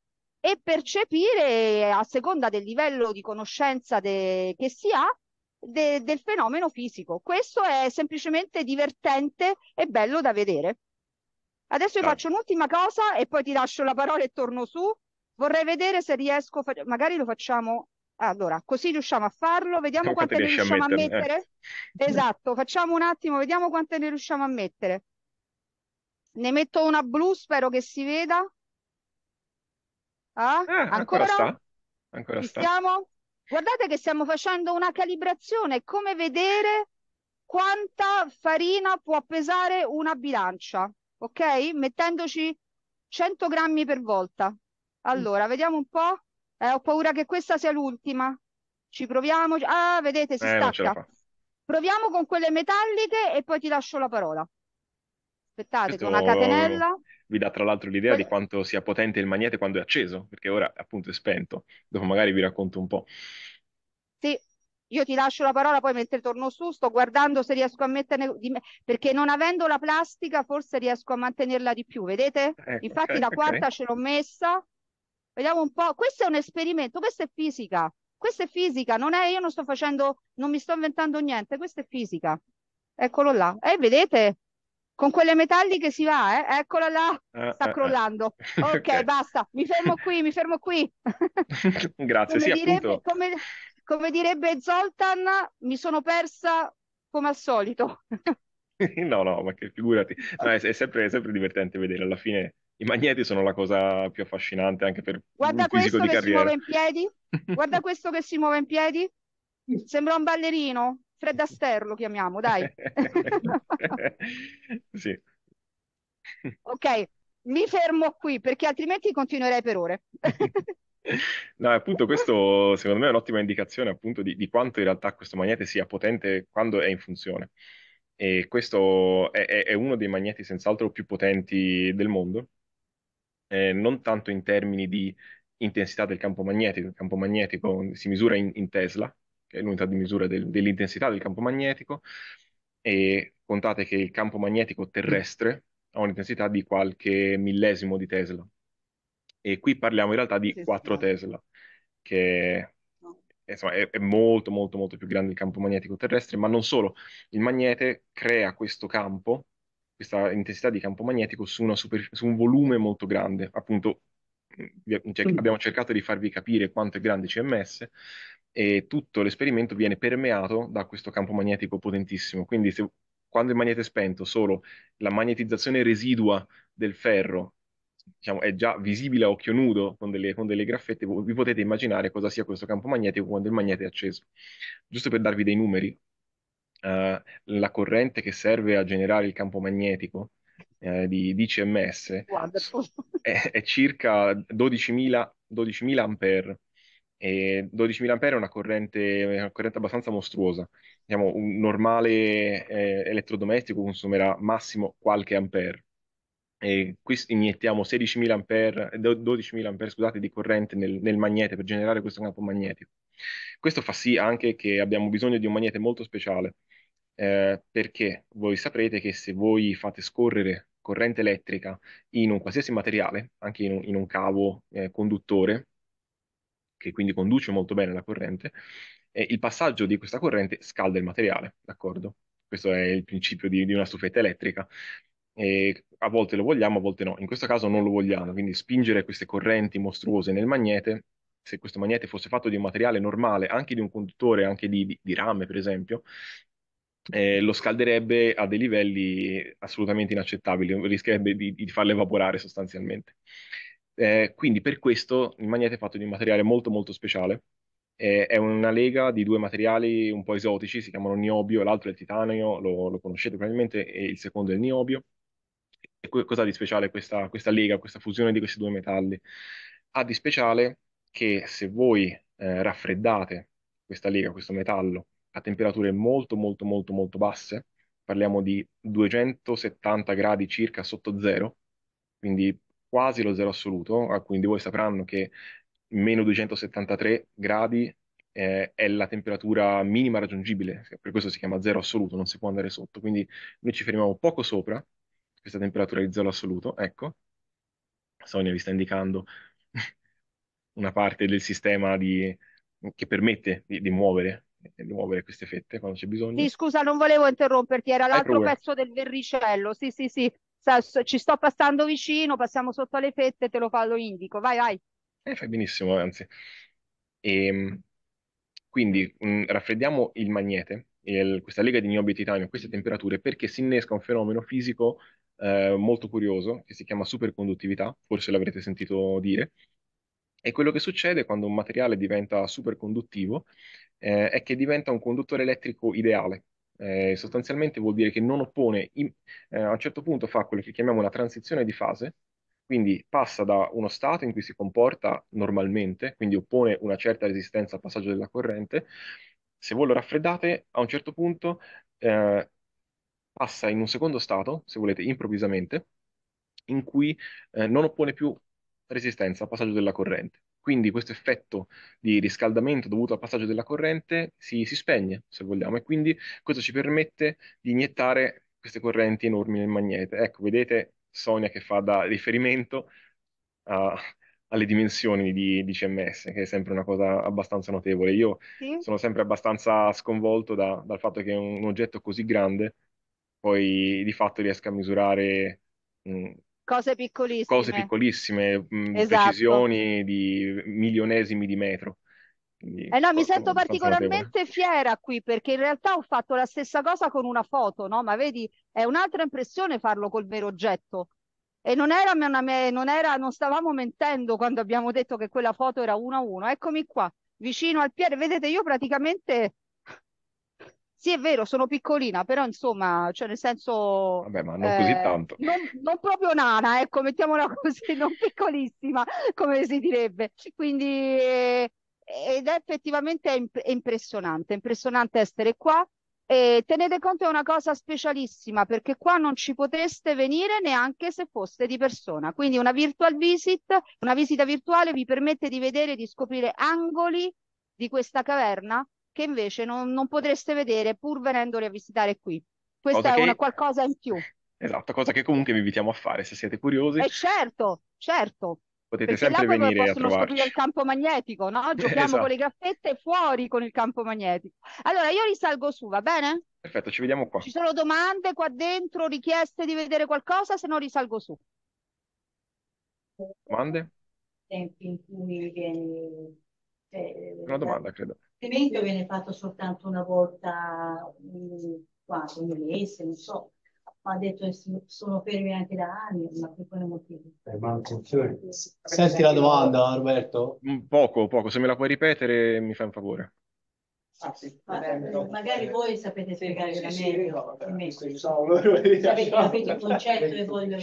e percepire a seconda del livello di conoscenza de- che si ha de- del fenomeno fisico. Questo è semplicemente divertente e bello da vedere. Adesso io faccio un'ultima cosa e poi ti lascio la parola e torno su. Vorrei vedere se riesco, fa- magari lo facciamo allora, così riusciamo a farlo, vediamo no, quante ne riusciamo a mettere. Eh. mettere. Esatto, facciamo un attimo, vediamo quante ne riusciamo a mettere. Ne metto una blu, spero che si veda. Ah, ah, ancora ancora? sta, ancora Ci sta. stiamo? Guardate che stiamo facendo una calibrazione, come vedere quanta farina può pesare una bilancia, ok? Mettendoci 100 grammi per volta. Allora, vediamo un po'. Eh, ho paura che questa sia l'ultima. Ci proviamo. Ah, vedete, si eh, non ce la stacca. fa. Proviamo con quelle metalliche e poi ti lascio la parola. Aspettate, con una catenella. Vi dà tra l'altro l'idea Questo... di quanto sia potente il magnete quando è acceso, perché ora appunto è spento. Dopo magari vi racconto un po'. Sì, io ti lascio la parola, poi mentre torno su sto guardando se riesco a metterne di me, perché non avendo la plastica forse riesco a mantenerla di più, vedete? Ecco, Infatti okay, la quarta okay. ce l'ho messa. Vediamo un po', questo è un esperimento, questa è fisica. Questa è fisica, non è io non sto facendo non mi sto inventando niente, questa è fisica. Eccolo là. E eh, vedete? Con quelle metalliche si va, eh? Eccola là, eh, sta eh, eh. crollando. (laughs) Okay, ok, basta, mi fermo qui, mi fermo qui. (laughs) Grazie, come sì, direbbe, appunto. Come, come direbbe Zoltan, mi sono persa come al solito. (laughs) No, no, ma che figurati. No, è, è, sempre, è, sempre, divertente vedere. Alla fine i magneti sono la cosa più affascinante anche per Guarda un fisico di carriera. Guarda questo che si muove in piedi. Guarda questo che si muove in piedi. Sembra un ballerino. Fred Aster lo chiamiamo, dai. (laughs) sì. Ok, mi fermo qui perché altrimenti continuerei per ore. (laughs) No, appunto questo secondo me è un'ottima indicazione appunto di, di, quanto in realtà questo magnete sia potente quando è in funzione. E questo è, è, è uno dei magneti senz'altro più potenti del mondo, eh, non tanto in termini di intensità del campo magnetico, il campo magnetico si misura in, in Tesla, che è l'unità di misura del, dell'intensità del campo magnetico, e contate che il campo magnetico terrestre ha un'intensità di qualche millesimo di Tesla. E qui parliamo in realtà di 4 Tesla, che insomma, è, è, molto molto molto più grande il campo magnetico terrestre, ma non solo, il magnete crea questo campo, questa intensità di campo magnetico su, super, su un volume molto grande, appunto mm, cioè, mm. abbiamo cercato di farvi capire quanto è grande CMS e tutto l'esperimento viene permeato da questo campo magnetico potentissimo. Quindi se, quando il magnete è spento, solo la magnetizzazione residua del ferro diciamo, è già visibile a occhio nudo con delle, con delle graffette, vi potete immaginare cosa sia questo campo magnetico quando il magnete è acceso. Giusto per darvi dei numeri, uh, la corrente che serve a generare il campo magnetico eh, di, di CMS è, è, circa 12.000, 12.000 ampere e 12.000 ampere è una corrente, una corrente abbastanza mostruosa. Diciamo, un normale eh, elettrodomestico consumerà massimo qualche ampere. E qui iniettiamo 16.000 ampere, 12.000 ampere scusate, di corrente nel, nel magnete per generare questo campo magnetico. Questo fa sì anche che abbiamo bisogno di un magnete molto speciale, eh, perché voi saprete che se voi fate scorrere corrente elettrica in un qualsiasi materiale, anche in un, in un cavo eh, conduttore, che quindi conduce molto bene la corrente, eh, il passaggio di questa corrente scalda il materiale, d'accordo? Questo è il principio di, di una stufetta elettrica. E a volte lo vogliamo, a volte no. In questo caso non lo vogliamo, quindi spingere queste correnti mostruose nel magnete se questo magnete fosse fatto di un materiale normale, anche di un conduttore, anche di, di, di rame per esempio, eh, lo scalderebbe a dei livelli assolutamente inaccettabili, rischierebbe di, di farlo evaporare sostanzialmente. Eh, quindi per questo il magnete è fatto di un materiale molto molto speciale. Eh, è una lega di due materiali un po' esotici, si chiamano niobio, l'altro è il titanio, lo, lo conoscete probabilmente, e il secondo è il niobio. E que- cosa ha di speciale questa, questa lega, questa fusione di questi due metalli? Ha di speciale che se voi eh, raffreddate questa lega, questo metallo, a temperature molto molto molto molto basse, parliamo di 270 gradi circa sotto zero, quindi quasi lo zero assoluto, alcuni ah, di voi sapranno che meno 273 gradi eh, è la temperatura minima raggiungibile, per questo si chiama zero assoluto, non si può andare sotto, quindi noi ci fermiamo poco sopra questa temperatura di zero assoluto, ecco, Sonia vi sta indicando (laughs) una parte del sistema di, che permette di, di muovere di muovere queste fette quando c'è bisogno. Sì, scusa, non volevo interromperti, era l'altro pezzo del verricello. Sì, sì, sì, ci sto passando vicino, passiamo sotto alle fette, te lo fa, lo indico, vai, vai. Eh, fai benissimo, anzi. E, ehm, quindi mh, mm, raffreddiamo il magnete, il, questa lega di niobio e titanio, a queste temperature, perché si innesca un fenomeno fisico eh, molto curioso che si chiama superconduttività, forse l'avrete sentito dire. E quello che succede quando un materiale diventa superconduttivo eh, è che diventa un conduttore elettrico ideale, eh, sostanzialmente vuol dire che non oppone, in, eh, a un certo punto fa quello che chiamiamo la transizione di fase, quindi passa da uno stato in cui si comporta normalmente, quindi oppone una certa resistenza al passaggio della corrente, se voi lo raffreddate, a un certo punto eh, passa in un secondo stato, se volete improvvisamente, in cui eh, non oppone più resistenza al passaggio della corrente. Quindi questo effetto di riscaldamento dovuto al passaggio della corrente si, si spegne, se vogliamo, e quindi questo ci permette di iniettare queste correnti enormi nel magnete. Ecco, vedete Sonia che fa da riferimento a, alle dimensioni di, di, CMS, che è sempre una cosa abbastanza notevole. Io sì. sono sempre abbastanza sconvolto da, dal fatto che un, oggetto così grande poi di fatto riesca a misurare mh, Cose piccolissime. Cose piccolissime, mm, esatto. precisioni di milionesimi di metro. Quindi, eh no, mi sento particolarmente fiera qui perché in realtà ho fatto la stessa cosa con una foto, no? ma vedi, è un'altra impressione farlo col vero oggetto. E non era, non era, non stavamo mentendo quando abbiamo detto che quella foto era uno a uno. Eccomi qua, vicino al piede. Vedete, io praticamente sì, è vero, sono piccolina, però insomma, cioè nel senso... Vabbè, ma non eh, così tanto. Non, non, proprio nana, ecco, mettiamola (laughs) così, non piccolissima, come si direbbe. Quindi, eh, ed è effettivamente imp- impressionante, impressionante essere qua. E tenete conto è una cosa specialissima, perché qua non ci potreste venire neanche se foste di persona. Quindi una virtual visit, una visita virtuale vi permette di vedere, di scoprire angoli di questa caverna che invece non, non potreste vedere pur venendoli a visitare qui. Questa cosa è che... una qualcosa in più. Esatto, cosa che comunque vi invitiamo a fare se siete curiosi. E eh certo, certo. Potete Perché sempre venire a trovarci. scoprire il campo magnetico, no? (laughs) Giochiamo esatto. con le graffette esatto. fuori con il campo magnetico. Allora, io risalgo su, va bene? Perfetto, ci vediamo qua. Ci sono domande qua dentro, richieste di vedere qualcosa, se no risalgo su. Domande? Tempi in cui vieni... Cioè, una domanda, eh, credo. L'evento viene fatto soltanto una volta ogni mese, non so. Ha detto che sono fermi anche da anni, ma per quale motivo? Senti la domanda, Roberto? Mm, poco, poco. Se me la puoi ripetere, mi fai un favore. Ah, sì, Ma, magari voi sapete spiegare sì, meglio. Sì, no, vabbè, sapete, capite il concetto e voglio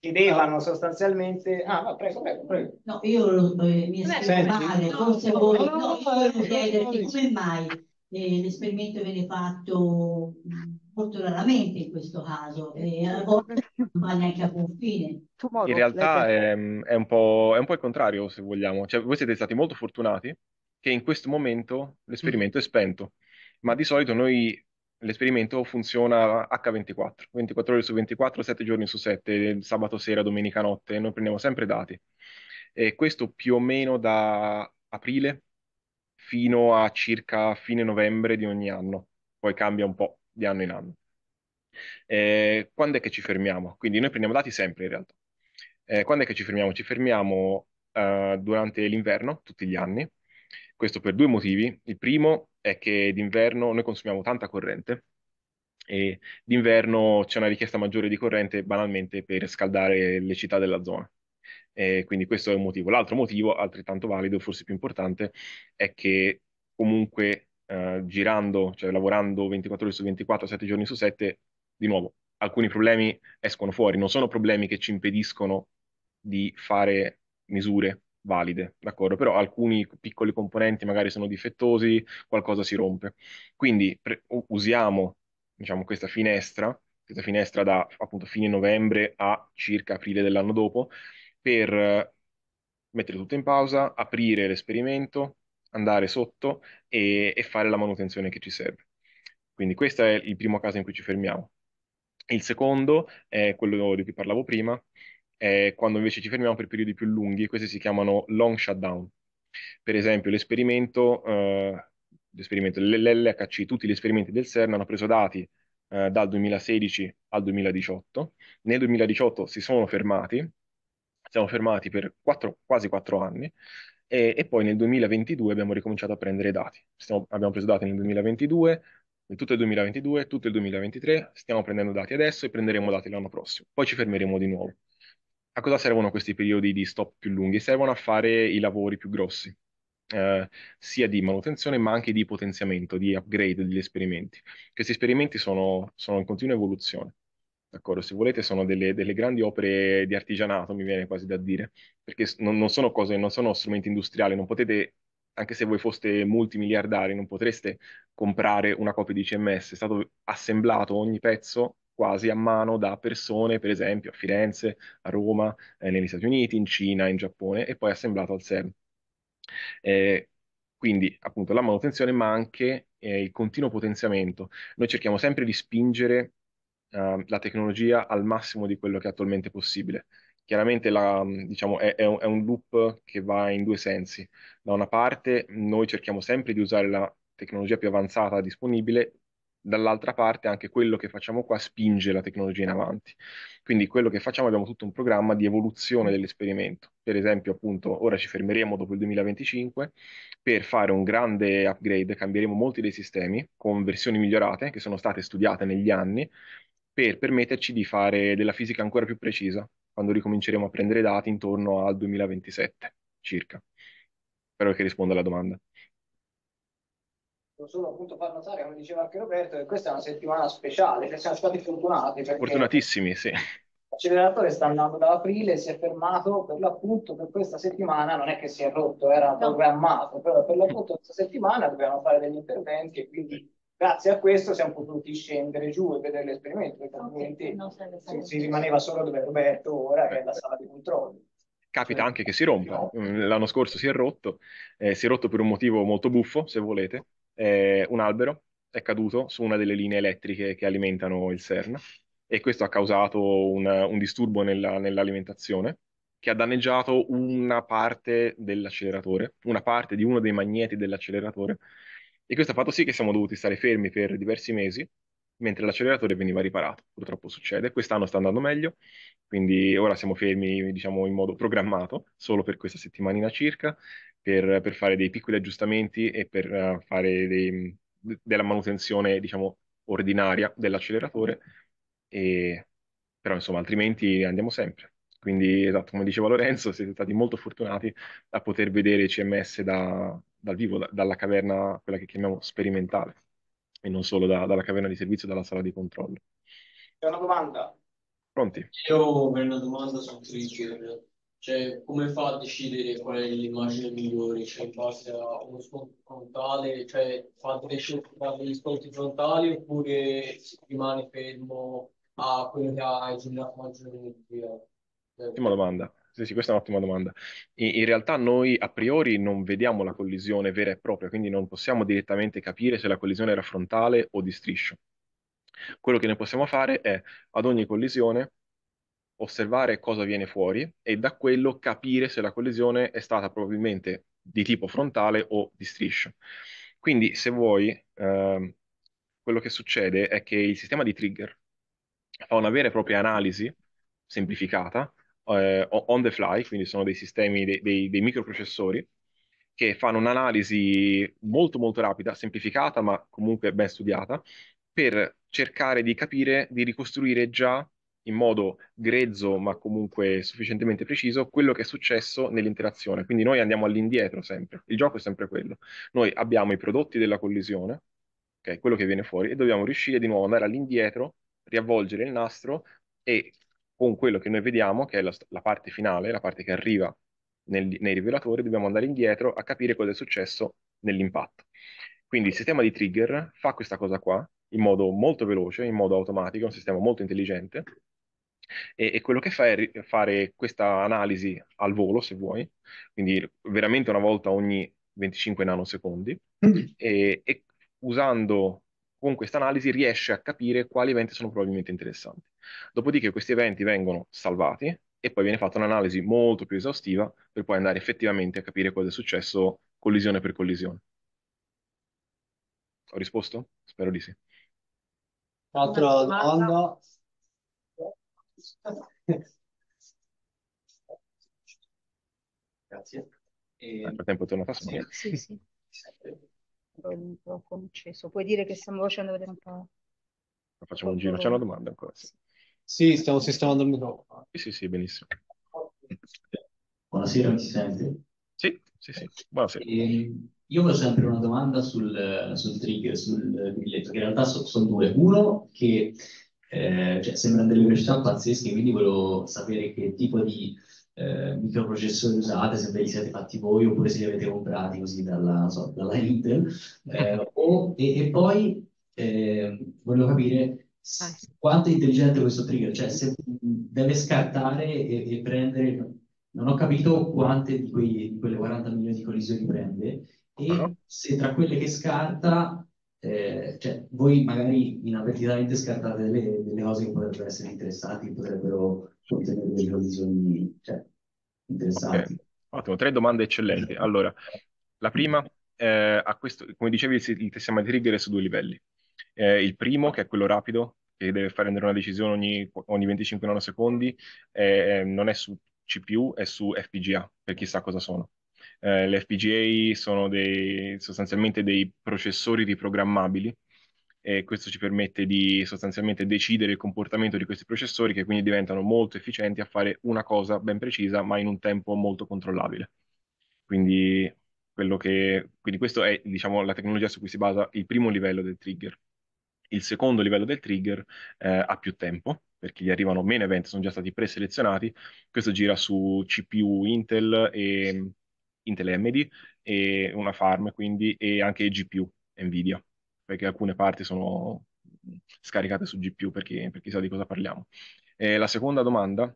chiedevano sostanzialmente... Ah, ma prego, prego, prego. No, io eh, mi esprimo male, forse voi... No, no, voglio chiederti come mai eh, l'esperimento viene fatto mm, molto raramente in questo caso e a volte non va neanche a buon fine. In realtà è, mm, è, un è, un po', il contrario, se vogliamo. Cioè, voi siete stati molto fortunati che in questo momento l'esperimento mm. è spento, ma di solito noi l'esperimento funziona H24, 24 ore su 24, 7 giorni su 7, sabato sera, domenica notte, noi prendiamo sempre dati. E questo più o meno da aprile fino a circa fine novembre di ogni anno, poi cambia un po' di anno in anno. E quando è che ci fermiamo? Quindi noi prendiamo dati sempre in realtà. E quando è che ci fermiamo? Ci fermiamo uh, durante l'inverno, tutti gli anni, questo per due motivi. Il primo è che d'inverno noi consumiamo tanta corrente e d'inverno c'è una richiesta maggiore di corrente banalmente per scaldare le città della zona. E quindi questo è un motivo. L'altro motivo, altrettanto valido, forse più importante, è che comunque eh, girando, cioè lavorando 24 ore su 24, 7 giorni su 7, di nuovo, alcuni problemi escono fuori, non sono problemi che ci impediscono di fare misure valide, d'accordo? Però alcuni piccoli componenti magari sono difettosi, qualcosa si rompe. Quindi pre- usiamo, diciamo, questa finestra, questa finestra da appunto fine novembre a circa aprile dell'anno dopo, per mettere tutto in pausa, aprire l'esperimento, andare sotto e, e fare la manutenzione che ci serve. Quindi questo è il primo caso in cui ci fermiamo. Il secondo è quello di cui parlavo prima, eh, quando invece ci fermiamo per periodi più lunghi, questi si chiamano long shutdown. Per esempio l'esperimento, eh, l'esperimento l'LHC, tutti gli esperimenti del CERN hanno preso dati eh, dal 2016 al 2018, nel 2018 si sono fermati, siamo fermati per 4, quasi quattro anni, e, e, poi nel 2022 abbiamo ricominciato a prendere dati. Stiamo, abbiamo preso dati nel 2022, tutto il 2022, tutto il 2023, stiamo prendendo dati adesso e prenderemo dati l'anno prossimo. Poi ci fermeremo di nuovo a cosa servono questi periodi di stop più lunghi? Servono a fare i lavori più grossi, eh, sia di manutenzione ma anche di potenziamento, di upgrade degli esperimenti. Questi esperimenti sono, sono in continua evoluzione. D'accordo, se volete sono delle, delle, grandi opere di artigianato, mi viene quasi da dire, perché non, non, sono cose, non sono strumenti industriali, non potete, anche se voi foste multimiliardari, non potreste comprare una copia di CMS, è stato assemblato ogni pezzo quasi a mano da persone, per esempio a Firenze, a Roma, eh, negli Stati Uniti, in Cina, in Giappone e poi assemblato al CERN. Eh, quindi appunto la manutenzione ma anche eh, il continuo potenziamento. Noi cerchiamo sempre di spingere uh, la tecnologia al massimo di quello che è attualmente possibile. Chiaramente la, diciamo, è, è, un, è un loop che va in due sensi. Da una parte noi cerchiamo sempre di usare la tecnologia più avanzata disponibile dall'altra parte anche quello che facciamo qua spinge la tecnologia in avanti. Quindi quello che facciamo abbiamo tutto un programma di evoluzione mm. dell'esperimento. Per esempio, appunto, ora ci fermeremo dopo il 2025 per fare un grande upgrade, cambieremo molti dei sistemi con versioni migliorate che sono state studiate negli anni per permetterci di fare della fisica ancora più precisa quando ricominceremo a prendere dati intorno al 2027 circa. Spero che risponda alla domanda. Certo, solo appunto far notare, come diceva anche Roberto, che questa è una settimana speciale, cioè siamo stati fortunati. Fortunatissimi, sì. L'acceleratore sta andando da aprile, si è fermato per l'appunto per questa settimana, non è che si è rotto, era no. programmato, però per l'appunto questa settimana dobbiamo fare degli interventi e quindi grazie a questo siamo potuti scendere giù e vedere l'esperimento, perché altrimenti si, si, rimaneva solo dove Roberto ora, che è la eh. sala di controllo capita anche che si rompa. L'anno scorso si è rotto, eh, si è rotto per un motivo molto buffo, se volete, eh, un albero è caduto su una delle linee elettriche che alimentano il CERN e questo ha causato un, un disturbo nella, nell'alimentazione che ha danneggiato una parte dell'acceleratore, una parte di uno dei magneti dell'acceleratore e questo ha fatto sì che siamo dovuti stare fermi per diversi mesi mentre l'acceleratore veniva riparato. Purtroppo succede, quest'anno sta andando meglio, quindi ora siamo fermi diciamo, in modo programmato, solo per questa settimanina circa, per, per fare dei piccoli aggiustamenti e per uh, fare dei, della manutenzione, diciamo, ordinaria dell'acceleratore, e... però insomma altrimenti andiamo sempre. Quindi, esatto, come diceva Lorenzo, siete stati molto fortunati a poter vedere CMS da, dal vivo, da, dalla caverna, quella che chiamiamo sperimentale, e non solo da, dalla caverna di servizio, dalla sala di controllo. C'è una domanda. Pronti? Io ho una domanda sono rigido. Cioè, come fa a decidere qual è l'immagine migliore? Cioè, in base a uno scontro frontale, cioè, fa delle scelte tra degli scontri frontali oppure rimane fermo a quello che ha generato maggiore energia? Ottima domanda. Sì, sì, questa è un'ottima domanda. In, in realtà noi a priori non vediamo la collisione vera e propria, quindi non possiamo direttamente capire se la collisione era frontale o di striscio. Quello che noi possiamo fare è, ad ogni collisione, osservare cosa viene fuori e da quello capire se la collisione è stata probabilmente di tipo frontale o di striscio. Quindi, se vuoi, ehm, quello che succede è che il sistema di trigger fa una vera e propria analisi semplificata eh, on the fly, quindi sono dei sistemi, dei, dei, dei microprocessori che fanno un'analisi molto molto rapida, semplificata ma comunque ben studiata, per cercare di capire, di ricostruire già in modo grezzo ma comunque sufficientemente preciso quello che è successo nell'interazione. Quindi noi andiamo all'indietro sempre, il gioco è sempre quello. Noi abbiamo i prodotti della collisione, okay, quello che viene fuori, e dobbiamo riuscire di nuovo ad andare all'indietro, riavvolgere il nastro e con quello che noi vediamo, che è la, la parte finale, la parte che arriva nel, nei rivelatori, dobbiamo andare indietro a capire cosa è successo nell'impatto. Quindi il sistema di trigger fa questa cosa qua, in modo molto veloce, in modo automatico, è un sistema molto intelligente. E, e, quello che fa è fare questa analisi al volo, se vuoi, quindi veramente una volta ogni 25 nanosecondi, mm. e, e, usando con questa analisi riesce a capire quali eventi sono probabilmente interessanti. Dopodiché questi eventi vengono salvati e poi viene fatta un'analisi molto più esaustiva per poi andare effettivamente a capire cosa è successo collisione per collisione. Ho risposto? Spero di sì. Un'altra domanda. Grazie. E... Nel frattempo è tornata Sonia. Sì, sì. Un po' concesso. Puoi dire che stiamo facendo vedere un po'. Facciamo un giro, c'è una domanda ancora. Sì, sì stiamo sistemando il microfono. Sì, sì, sì, benissimo. Buonasera, mi si sente? Sì, sì, sì. Buonasera. E... Io ho sempre una domanda sul, sul trigger, sul biglietto, che in realtà so, sono due. Uno, che eh, cioè, sembrano delle velocità pazzesche, quindi volevo sapere che tipo di eh, microprocessori usate, se ve li siete fatti voi oppure se li avete comprati così dalla, so, dalla Intel. Eh, o, e, e, poi ehm, volevo capire ah, quanto è intelligente questo trigger, cioè se deve scartare e, e prendere... Non ho capito quante di, quei, di quelle 40 milioni di collisioni prende, e se tra quelle che scarta, eh, cioè voi magari inavvertitamente scartate delle, delle, cose che potrebbero essere interessanti, potrebbero contenere delle condizioni cioè, interessanti. Okay. Ottimo, tre domande eccellenti. Allora, la prima, eh, questo, come dicevi, il sistema di trigger è su due livelli. Eh, il primo, che è quello rapido, che deve far rendere una decisione ogni, ogni 25 nanosecondi, eh, non è su CPU, è su FPGA, per chissà cosa sono. Eh, le FPGA sono dei, sostanzialmente dei processori riprogrammabili e questo ci permette di sostanzialmente decidere il comportamento di questi processori che quindi diventano molto efficienti a fare una cosa ben precisa ma in un tempo molto controllabile. Quindi, che, quindi questa è diciamo, la tecnologia su cui si basa il primo livello del trigger. Il secondo livello del trigger eh, ha più tempo, perché gli arrivano meno eventi, sono già stati preselezionati. Questo gira su CPU Intel e Intel e AMD e una farm quindi e anche GPU Nvidia perché alcune parti sono scaricate su GPU per chi, per chi sa di cosa parliamo. Eh, la seconda domanda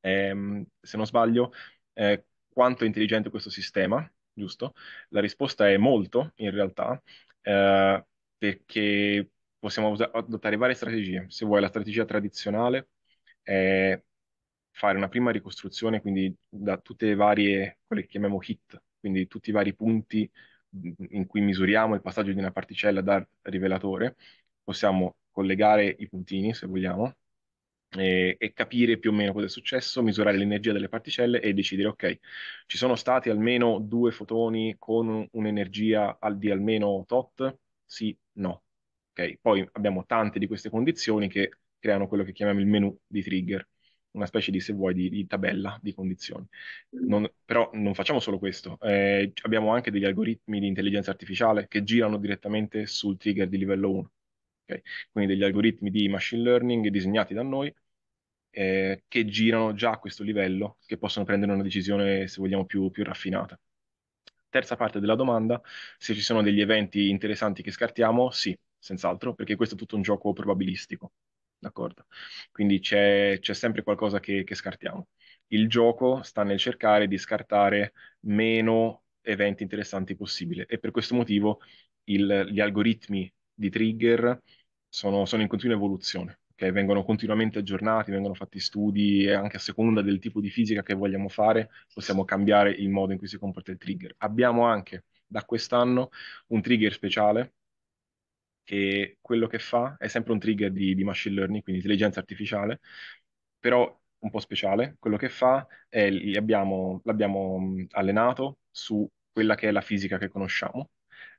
è, ehm, se non sbaglio, è quanto è intelligente questo sistema, giusto? La risposta è molto, in realtà, eh, perché possiamo adottare varie strategie. Se vuoi la strategia tradizionale, eh, fare una prima ricostruzione, quindi da tutte le varie, quelle che chiamiamo hit, quindi tutti i vari punti mm, in cui misuriamo il passaggio di una particella dal rivelatore, possiamo collegare i puntini, se vogliamo, e, e, capire più o meno cosa è successo, misurare l'energia delle particelle e decidere, ok, ci sono stati almeno due fotoni con un'energia al di almeno tot? Sì, no. Ok, poi abbiamo tante di queste condizioni che creano quello che chiamiamo il menu di trigger una specie di, se vuoi, di, di tabella di condizioni. Mm. Non, però non facciamo solo questo, eh, abbiamo anche degli algoritmi di intelligenza artificiale che girano direttamente sul trigger di livello 1. Okay? Quindi degli algoritmi di machine learning disegnati da noi eh, che girano già a questo livello, che possono prendere una decisione, se vogliamo, più, più raffinata. Terza parte della domanda, se ci sono degli eventi interessanti che scartiamo, sì, senz'altro, perché questo è tutto un gioco probabilistico d'accordo? Quindi c'è, sempre qualcosa che, che scartiamo. Il gioco sta nel cercare di scartare meno eventi interessanti possibile e per questo motivo il, gli algoritmi di trigger sono, sono in continua evoluzione, okay? vengono continuamente aggiornati, vengono fatti studi e anche a seconda del tipo di fisica che vogliamo fare possiamo cambiare il modo in cui si comporta il trigger. Abbiamo anche da quest'anno un trigger speciale che quello che fa è sempre un trigger di, di machine learning, quindi intelligenza artificiale, però un po' speciale, quello che fa è abbiamo, l'abbiamo allenato su quella che è la fisica che conosciamo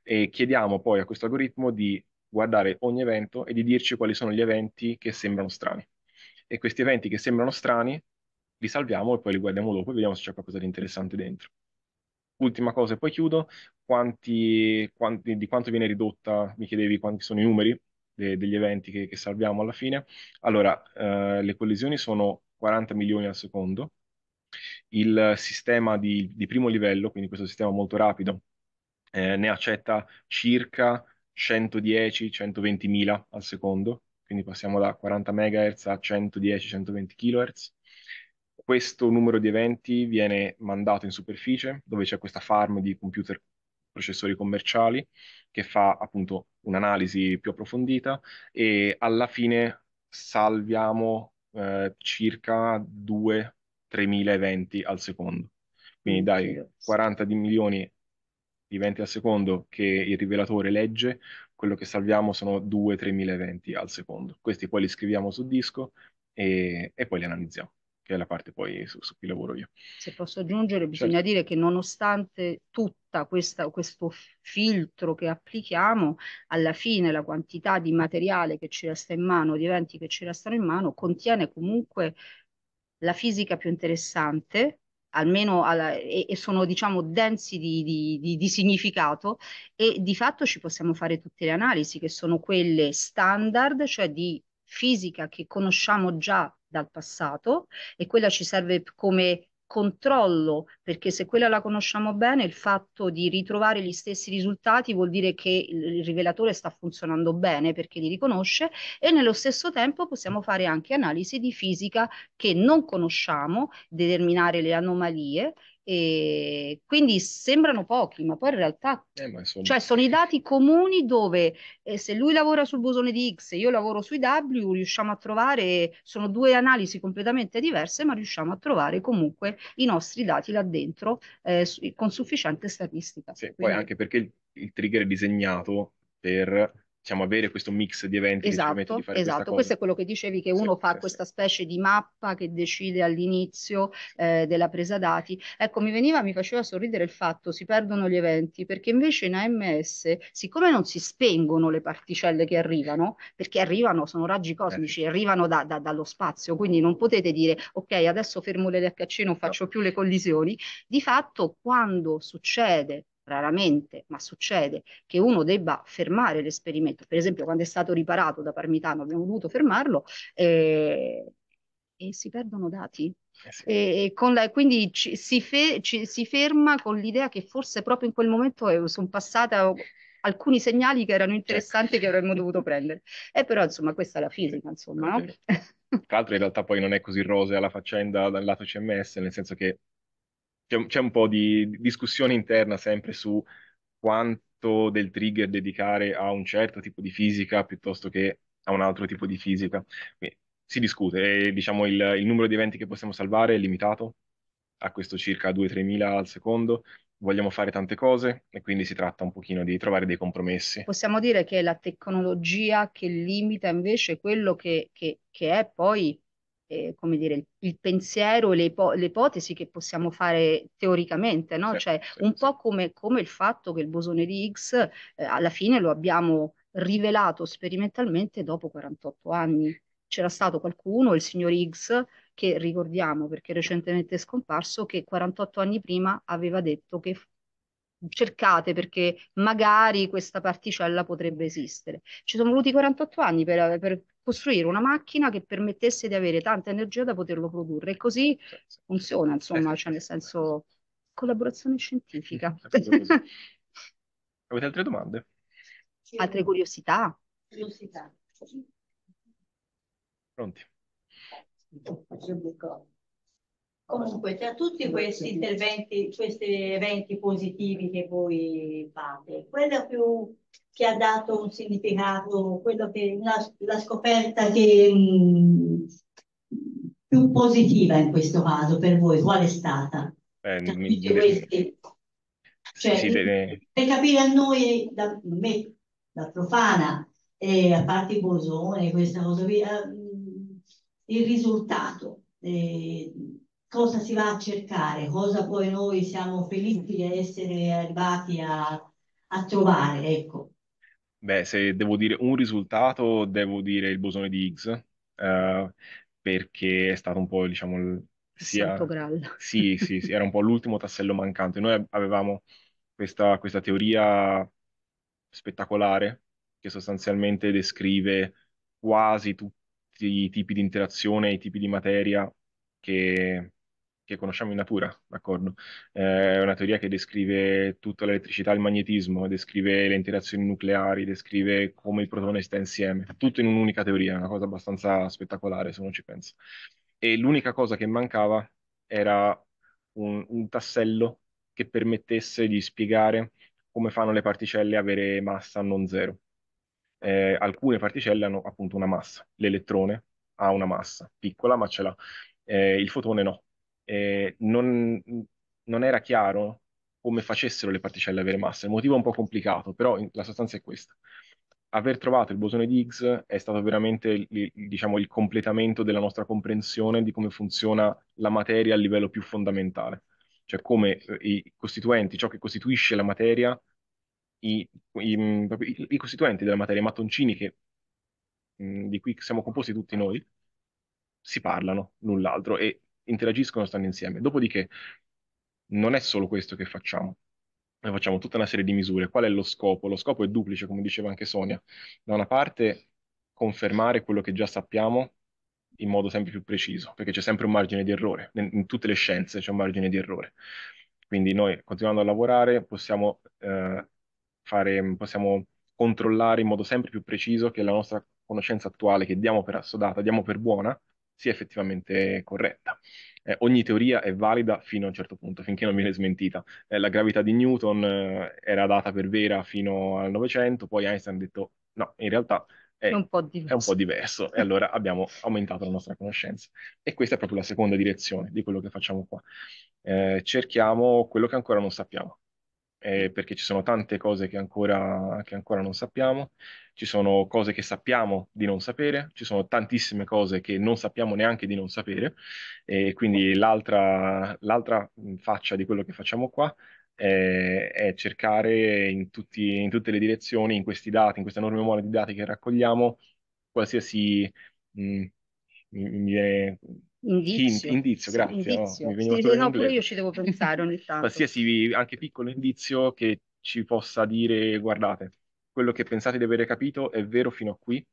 e chiediamo poi a questo algoritmo di guardare ogni evento e di dirci quali sono gli eventi che sembrano strani. E questi eventi che sembrano strani li salviamo e poi li guardiamo dopo e vediamo se c'è qualcosa di interessante dentro ultima cosa e poi chiudo, quanti, quanti, di quanto viene ridotta, mi chiedevi quanti sono i numeri de, degli eventi che, che, salviamo alla fine. Allora, eh, le collisioni sono 40 milioni al secondo, il sistema di, di primo livello, quindi questo sistema molto rapido, eh, ne accetta circa 110-120 mila al secondo, quindi passiamo da 40 MHz a 110-120 kHz questo numero di eventi viene mandato in superficie, dove c'è questa farm di computer processori commerciali che fa appunto un'analisi più approfondita e alla fine salviamo eh, circa 2-3 mila eventi al secondo. Quindi dai 40 di milioni di eventi al secondo che il rivelatore legge, quello che salviamo sono 2-3 mila eventi al secondo. Questi poi li scriviamo su disco e, e poi li analizziamo che è la parte poi su, su cui lavoro io. Se posso aggiungere, bisogna certo. dire che nonostante tutto questo filtro che applichiamo, alla fine la quantità di materiale che ci resta in mano, di eventi che ci restano in mano, contiene comunque la fisica più interessante, almeno alla, e, e, sono diciamo densi di, di, di, di, significato e di fatto ci possiamo fare tutte le analisi che sono quelle standard, cioè di fisica che conosciamo già dal passato e quella ci serve come controllo, perché se quella la conosciamo bene, il fatto di ritrovare gli stessi risultati vuol dire che il rivelatore sta funzionando bene perché li riconosce e nello stesso tempo possiamo fare anche analisi di fisica che non conosciamo, determinare le anomalie e quindi sembrano pochi, ma poi in realtà eh, sono... Cioè, sono i dati comuni dove eh, se lui lavora sul bosone di X e io lavoro sui W, riusciamo a trovare, sono due analisi completamente diverse, ma riusciamo a trovare comunque i nostri dati là dentro eh, su, con sufficiente statistica. Sì, quindi... Poi anche perché il, il trigger è disegnato per diciamo, avere questo mix di eventi esatto, Esatto, questo è quello che dicevi, che uno fa sì. questa specie di mappa che decide all'inizio eh, della presa dati. Ecco, mi veniva, mi faceva sorridere il fatto, si perdono gli eventi, perché invece in AMS, siccome non si spengono le particelle che arrivano, perché arrivano, sono raggi eh. cosmici, eh. arrivano da, da, dallo spazio, quindi non potete dire, ok, adesso fermo le l'LHC, non faccio no. più le collisioni, di fatto quando succede raramente, ma succede, che uno debba fermare l'esperimento. Per esempio, quando è stato riparato da Parmitano, abbiamo dovuto fermarlo eh, e si perdono dati. Eh sì. e, e la, quindi ci, si, fe, ci, si, ferma con l'idea che forse proprio in quel momento eh, sono passata alcuni segnali che erano interessanti certo. che avremmo dovuto prendere. E eh, però, insomma, questa è la fisica, insomma, no? Tra l'altro in realtà poi non è così rosea la faccenda dal lato CMS, nel senso che c'è, c'è un po' di discussione interna sempre su quanto del trigger dedicare a un certo tipo di fisica piuttosto che a un altro tipo di fisica. Quindi, si discute, e, eh, diciamo il, il numero di eventi che possiamo salvare è limitato a questo circa 2-3 mila al secondo, vogliamo fare tante cose e quindi si tratta un pochino di trovare dei compromessi. Possiamo dire che è la tecnologia che limita invece quello che, che, che è poi eh, come dire, il, il pensiero, le, le, ipotesi che possiamo fare teoricamente, no? cioè, un po' come, come, il fatto che il bosone di Higgs eh, alla fine lo abbiamo rivelato sperimentalmente dopo 48 anni. C'era stato qualcuno, il signor Higgs, che ricordiamo perché recentemente è scomparso, che 48 anni prima aveva detto che cercate perché magari questa particella potrebbe esistere. Ci sono voluti 48 anni per, per costruire una macchina che permettesse di avere tanta energia da poterlo produrre e così certo. funziona, insomma, certo. cioè nel senso collaborazione scientifica. (laughs) Avete altre domande? Altre curiosità? Curiosità. Pronti? Comunque, tra tutti questi interventi, questi eventi positivi che voi fate, quella più che ha dato un significato, quello che, la, la scoperta che, mh, mm, più positiva in questo caso per voi, qual è stata? Eh, cioè, mi... cioè, sì, deve... Per capire a noi, da me, da profana, eh, a parte i bosone, questa cosa qui, eh, mm, il risultato, eh, cosa si va a cercare, cosa poi noi siamo felici di essere arrivati a, a trovare, ecco. Beh, se devo dire un risultato, devo dire il bosone di Higgs, eh, perché è stato un po', diciamo, il- Il santo graal. Sì, sì, sì, era un po' l'ultimo tassello mancante. Noi avevamo questa, questa teoria spettacolare che sostanzialmente descrive quasi tutti i tipi di interazione, i tipi di materia che che conosciamo in natura, d'accordo? Eh, è una teoria che descrive tutta l'elettricità e il magnetismo, descrive le interazioni nucleari, descrive come il protone sta insieme, tutto in un'unica teoria, una cosa abbastanza spettacolare se uno ci pensa. E l'unica cosa che mancava era un, un tassello che permettesse di spiegare come fanno le particelle a avere massa non zero. Eh, alcune particelle hanno appunto una massa, l'elettrone ha una massa piccola ma ce l'ha, eh, il fotone no, eh, non, non, era chiaro come facessero le particelle avere massa. Il motivo è un po' complicato, però in, la sostanza è questa. Aver trovato il bosone di Higgs è stato veramente il, diciamo, il completamento della nostra comprensione di come funziona la materia a livello più fondamentale, cioè come eh, i costituenti, ciò che costituisce la materia i, i, mm, i, costituenti della materia, i mattoncini che, mm, di cui siamo composti tutti noi, si parlano null'altro e interagiscono, stanno insieme. Dopodiché non è solo questo che facciamo. Noi facciamo tutta una serie di misure. Qual è lo scopo? Lo scopo è duplice, come diceva anche Sonia. Da una parte confermare quello che già sappiamo in modo sempre più preciso, perché c'è sempre un margine di errore. In, tutte le scienze c'è un margine di errore. Quindi noi, continuando a lavorare, possiamo, eh, fare, possiamo controllare in modo sempre più preciso che la nostra conoscenza attuale che diamo per assodata, diamo per buona, sia effettivamente corretta. Eh, ogni teoria è valida fino a un certo punto, finché non viene smentita. Eh, la gravità di Newton eh, era data per vera fino al Novecento, poi Einstein ha detto no, in realtà è un, è un po' diverso, e allora abbiamo aumentato la nostra conoscenza. E questa è proprio la seconda direzione di quello che facciamo qua. Eh, cerchiamo quello che ancora non sappiamo eh, perché ci sono tante cose che ancora, che ancora, non sappiamo, ci sono cose che sappiamo di non sapere, ci sono tantissime cose che non sappiamo neanche di non sapere, e quindi l'altra, l'altra faccia di quello che facciamo qua è, eh, è cercare in, tutti, in tutte le direzioni, in questi dati, in questa enorme mole di dati che raccogliamo, qualsiasi... Mh, mh, mh, Indizio, indizio grazie. Oh, indizio. No? Mi veniva sì, no, pure io ci devo pensare ogni (laughs) tanto. Qualsiasi anche piccolo indizio che ci possa dire, guardate, quello che pensate di avere capito è vero fino a qui,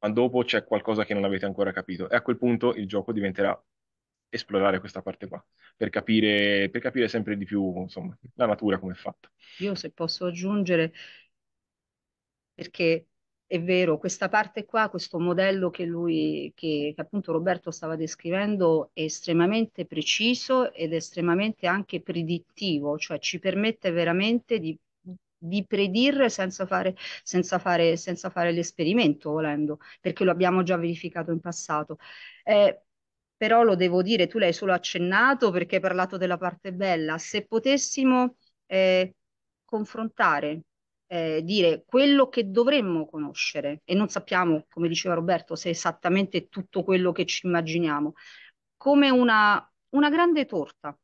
ma dopo c'è qualcosa che non avete ancora capito. E a quel punto il gioco diventerà esplorare questa parte qua, per capire, per capire sempre di più, insomma, la natura come è fatta. Io se posso aggiungere, perché è vero, questa parte qua, questo modello che lui, che, che appunto Roberto stava descrivendo, è estremamente preciso ed estremamente anche predittivo, cioè ci permette veramente di di predire senza fare, senza fare, senza fare l'esperimento, volendo, perché lo abbiamo già verificato in passato. Eh, però lo devo dire, tu l'hai solo accennato perché hai parlato della parte bella. Se potessimo eh, confrontare eh, dire quello che dovremmo conoscere e non sappiamo, come diceva Roberto, se è esattamente tutto quello che ci immaginiamo, come una, una grande torta.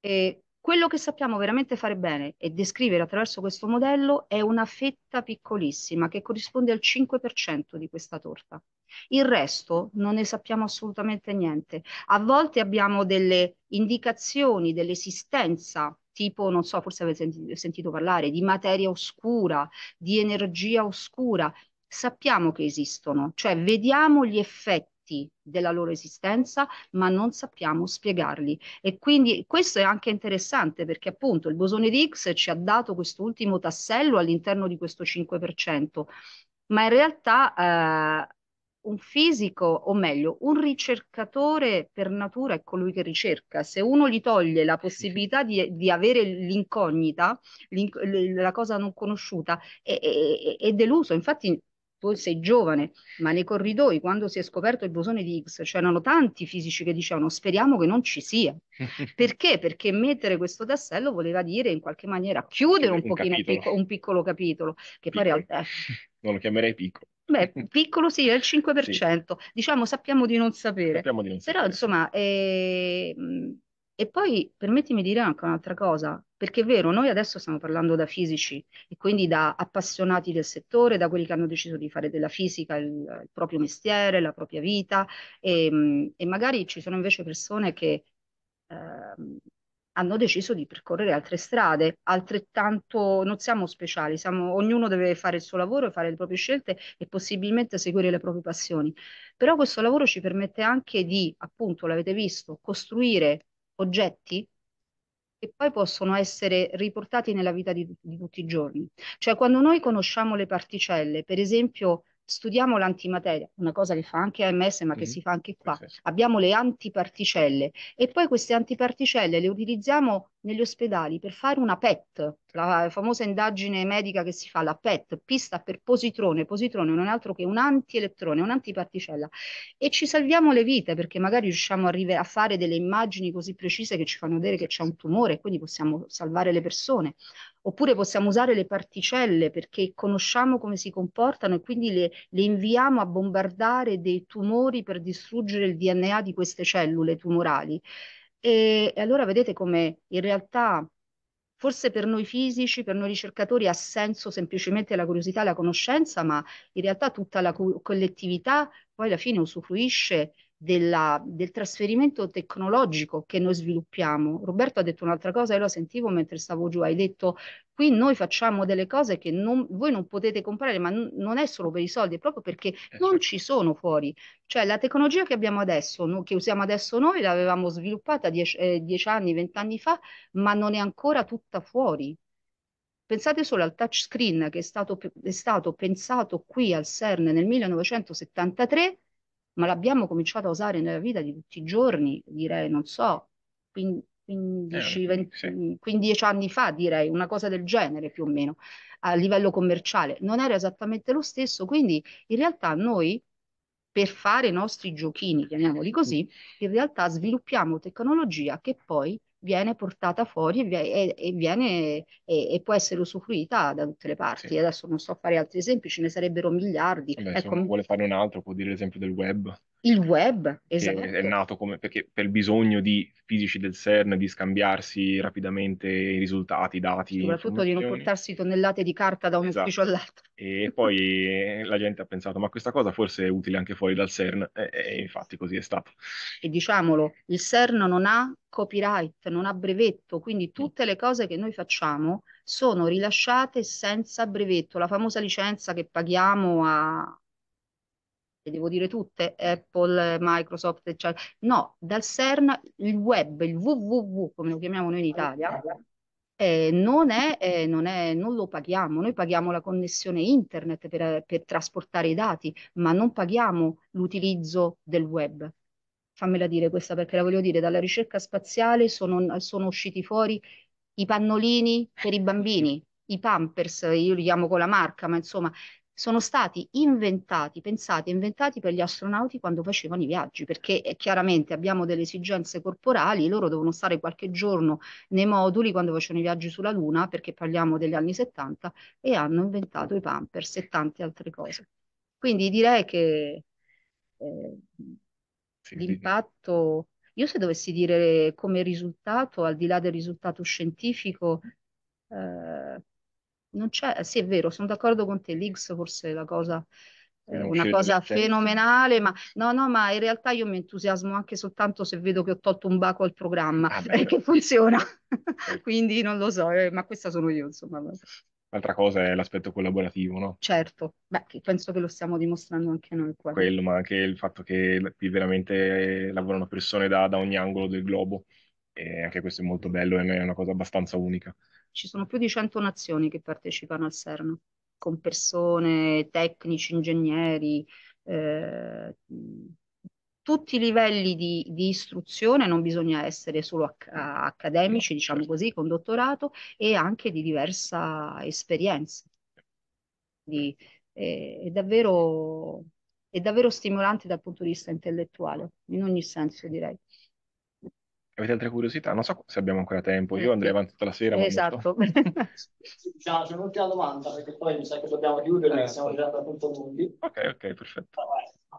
E quello che sappiamo veramente fare bene e descrivere attraverso questo modello è una fetta piccolissima che corrisponde al 5% di questa torta. Il resto non ne sappiamo assolutamente niente. A volte abbiamo delle indicazioni dell'esistenza tipo, non so, forse avete sentito, sentito parlare, di materia oscura, di energia oscura, sappiamo che esistono, cioè vediamo gli effetti della loro esistenza, ma non sappiamo spiegarli. E quindi questo è anche interessante perché appunto il bosone di X ci ha dato quest'ultimo tassello all'interno di questo 5%, ma in realtà eh, un fisico, o meglio, un ricercatore per natura è colui che ricerca. Se uno gli toglie la possibilità di, di avere l'incognita, la cosa non conosciuta, è, è, è deluso. Infatti tu sei giovane, ma nei corridoi quando si è scoperto il bosone di Higgs c'erano tanti fisici che dicevano speriamo che non ci sia. (laughs) Perché? Perché mettere questo tassello voleva dire in qualche maniera chiudere un, un pochino capitolo. un piccolo capitolo, che poi in realtà... (laughs) Non lo chiamerei piccolo. Beh, (laughs) piccolo sì, è il 5%. Sì. Diciamo, sappiamo di non sapere. Sappiamo di non Però, insomma, eh, e poi permettimi di dire anche un'altra cosa, perché è vero, noi adesso stiamo parlando da fisici e quindi da appassionati del settore, da quelli che hanno deciso di fare della fisica il, il proprio mestiere, la propria vita e, ehm, e, magari ci sono invece persone che eh, hanno deciso di percorrere altre strade, altrettanto non siamo speciali, siamo, ognuno deve fare il suo lavoro, fare le proprie scelte e possibilmente seguire le proprie passioni. Però questo lavoro ci permette anche di, appunto, l'avete visto, costruire oggetti che poi possono essere riportati nella vita di, di tutti i giorni. Cioè quando noi conosciamo le particelle, per esempio studiamo l'antimateria, una cosa che fa anche AMS ma che mm. si fa anche qua, sì, abbiamo le antiparticelle e poi queste antiparticelle le utilizziamo negli ospedali per fare una PET, la famosa indagine medica che si fa, la PET, pista per positrone, positrone non è altro che un antielettrone, un'antiparticella e ci salviamo le vite perché magari riusciamo a, rive- a fare delle immagini così precise che ci fanno vedere che c'è un tumore e quindi possiamo salvare le persone Oppure possiamo usare le particelle perché conosciamo come si comportano e quindi le, le inviamo a bombardare dei tumori per distruggere il DNA di queste cellule tumorali. E, e allora vedete come in realtà Forse per noi fisici, per noi ricercatori ha senso semplicemente la curiosità e la conoscenza, ma in realtà tutta la collettività poi alla fine usufruisce della, del trasferimento tecnologico che noi sviluppiamo. Roberto ha detto un'altra cosa, io la sentivo mentre stavo giù, hai detto qui noi facciamo delle cose che non, voi non potete comprare, ma n- non è solo per i soldi, è proprio perché eh, non certo. ci sono fuori. Cioè la tecnologia che abbiamo adesso, no, che usiamo adesso noi, l'avevamo sviluppata dieci, eh, dieci anni, vent'anni fa, ma non è ancora tutta fuori. Pensate solo al touchscreen che è stato, è stato pensato qui al CERN nel 1973 ma l'abbiamo cominciato a usare nella vita di tutti i giorni, direi, non so, 15, 20, eh, sì. 15 mm, anni fa, direi, una cosa del genere più o meno, a livello commerciale. Non era esattamente lo stesso, quindi in realtà noi per fare i nostri giochini, chiamiamoli così, in realtà sviluppiamo tecnologia che poi viene portata fuori e, e, viene, e, può essere usufruita da tutte le parti. Adesso non so fare altri esempi, ce ne sarebbero miliardi. Vabbè, se uno ecco, vuole fare un altro può dire l'esempio del web. Il web, esatto. È nato come, perché, per il bisogno di fisici del CERN di scambiarsi rapidamente i risultati, i dati. Soprattutto di non portarsi tonnellate di carta da un esatto. ufficio all'altro. E poi la gente ha pensato, ma questa cosa forse è utile anche fuori dal CERN, e, e infatti così è stato. E diciamolo, il CERN non ha copyright, non ha brevetto, quindi mm. tutte le cose che noi facciamo sono rilasciate senza brevetto, la famosa licenza che paghiamo a, devo dire tutte, Apple, Microsoft, eccetera. No, dal CERN il web, il www, come lo chiamiamo noi in Italia, eh, non, è, eh, non, è, non, lo paghiamo, noi paghiamo la connessione internet per, per trasportare i dati, ma non paghiamo l'utilizzo del web. Fammela dire questa perché la voglio dire, dalla ricerca spaziale sono, sono usciti fuori i pannolini per i bambini, i pampers, io li chiamo con la marca, ma insomma sono stati inventati, pensati, inventati per gli astronauti quando facevano i viaggi, perché eh, chiaramente abbiamo delle esigenze corporali, loro devono stare qualche giorno nei moduli quando facevano i viaggi sulla Luna, perché parliamo degli anni 70, e hanno inventato i pampers e tante altre cose. Quindi direi che eh, sì, l'impatto, io se dovessi dire come risultato, al di là del risultato scientifico, eh, non c'è, sì è vero, sono d'accordo con te, l'X forse è la cosa eh, eh, una cosa fenomenale, ma no, no, ma in realtà io mi entusiasmo anche soltanto se vedo che ho tolto un baco al programma ah, (laughs) e che funziona. (laughs) Quindi non lo so, eh, ma questa sono io, insomma. L'altra cosa è l'aspetto collaborativo, no? Certo, beh, penso che lo stiamo dimostrando anche noi qua. Quello, ma anche il fatto che qui veramente lavorano persone da, da ogni angolo del globo, e anche questo è molto bello è una cosa abbastanza unica. Ci sono più di 100 nazioni che partecipano al CERN, con persone, tecnici, ingegneri, eh, tutti i livelli di, di, istruzione, non bisogna essere solo acc- mm. accademici, diciamo così, con dottorato, e anche di diversa esperienza. Quindi è, eh, è, davvero, è davvero stimolante dal punto di vista intellettuale, in ogni senso direi. Avete altre curiosità? Non so se abbiamo ancora tempo, io eh, andrei avanti tutta la sera. Esatto. Diciamo, (laughs) c'è un'ultima domanda, perché poi mi sa che dobbiamo chiudere, perché siamo già tanto lunghi. Ok, ok, perfetto.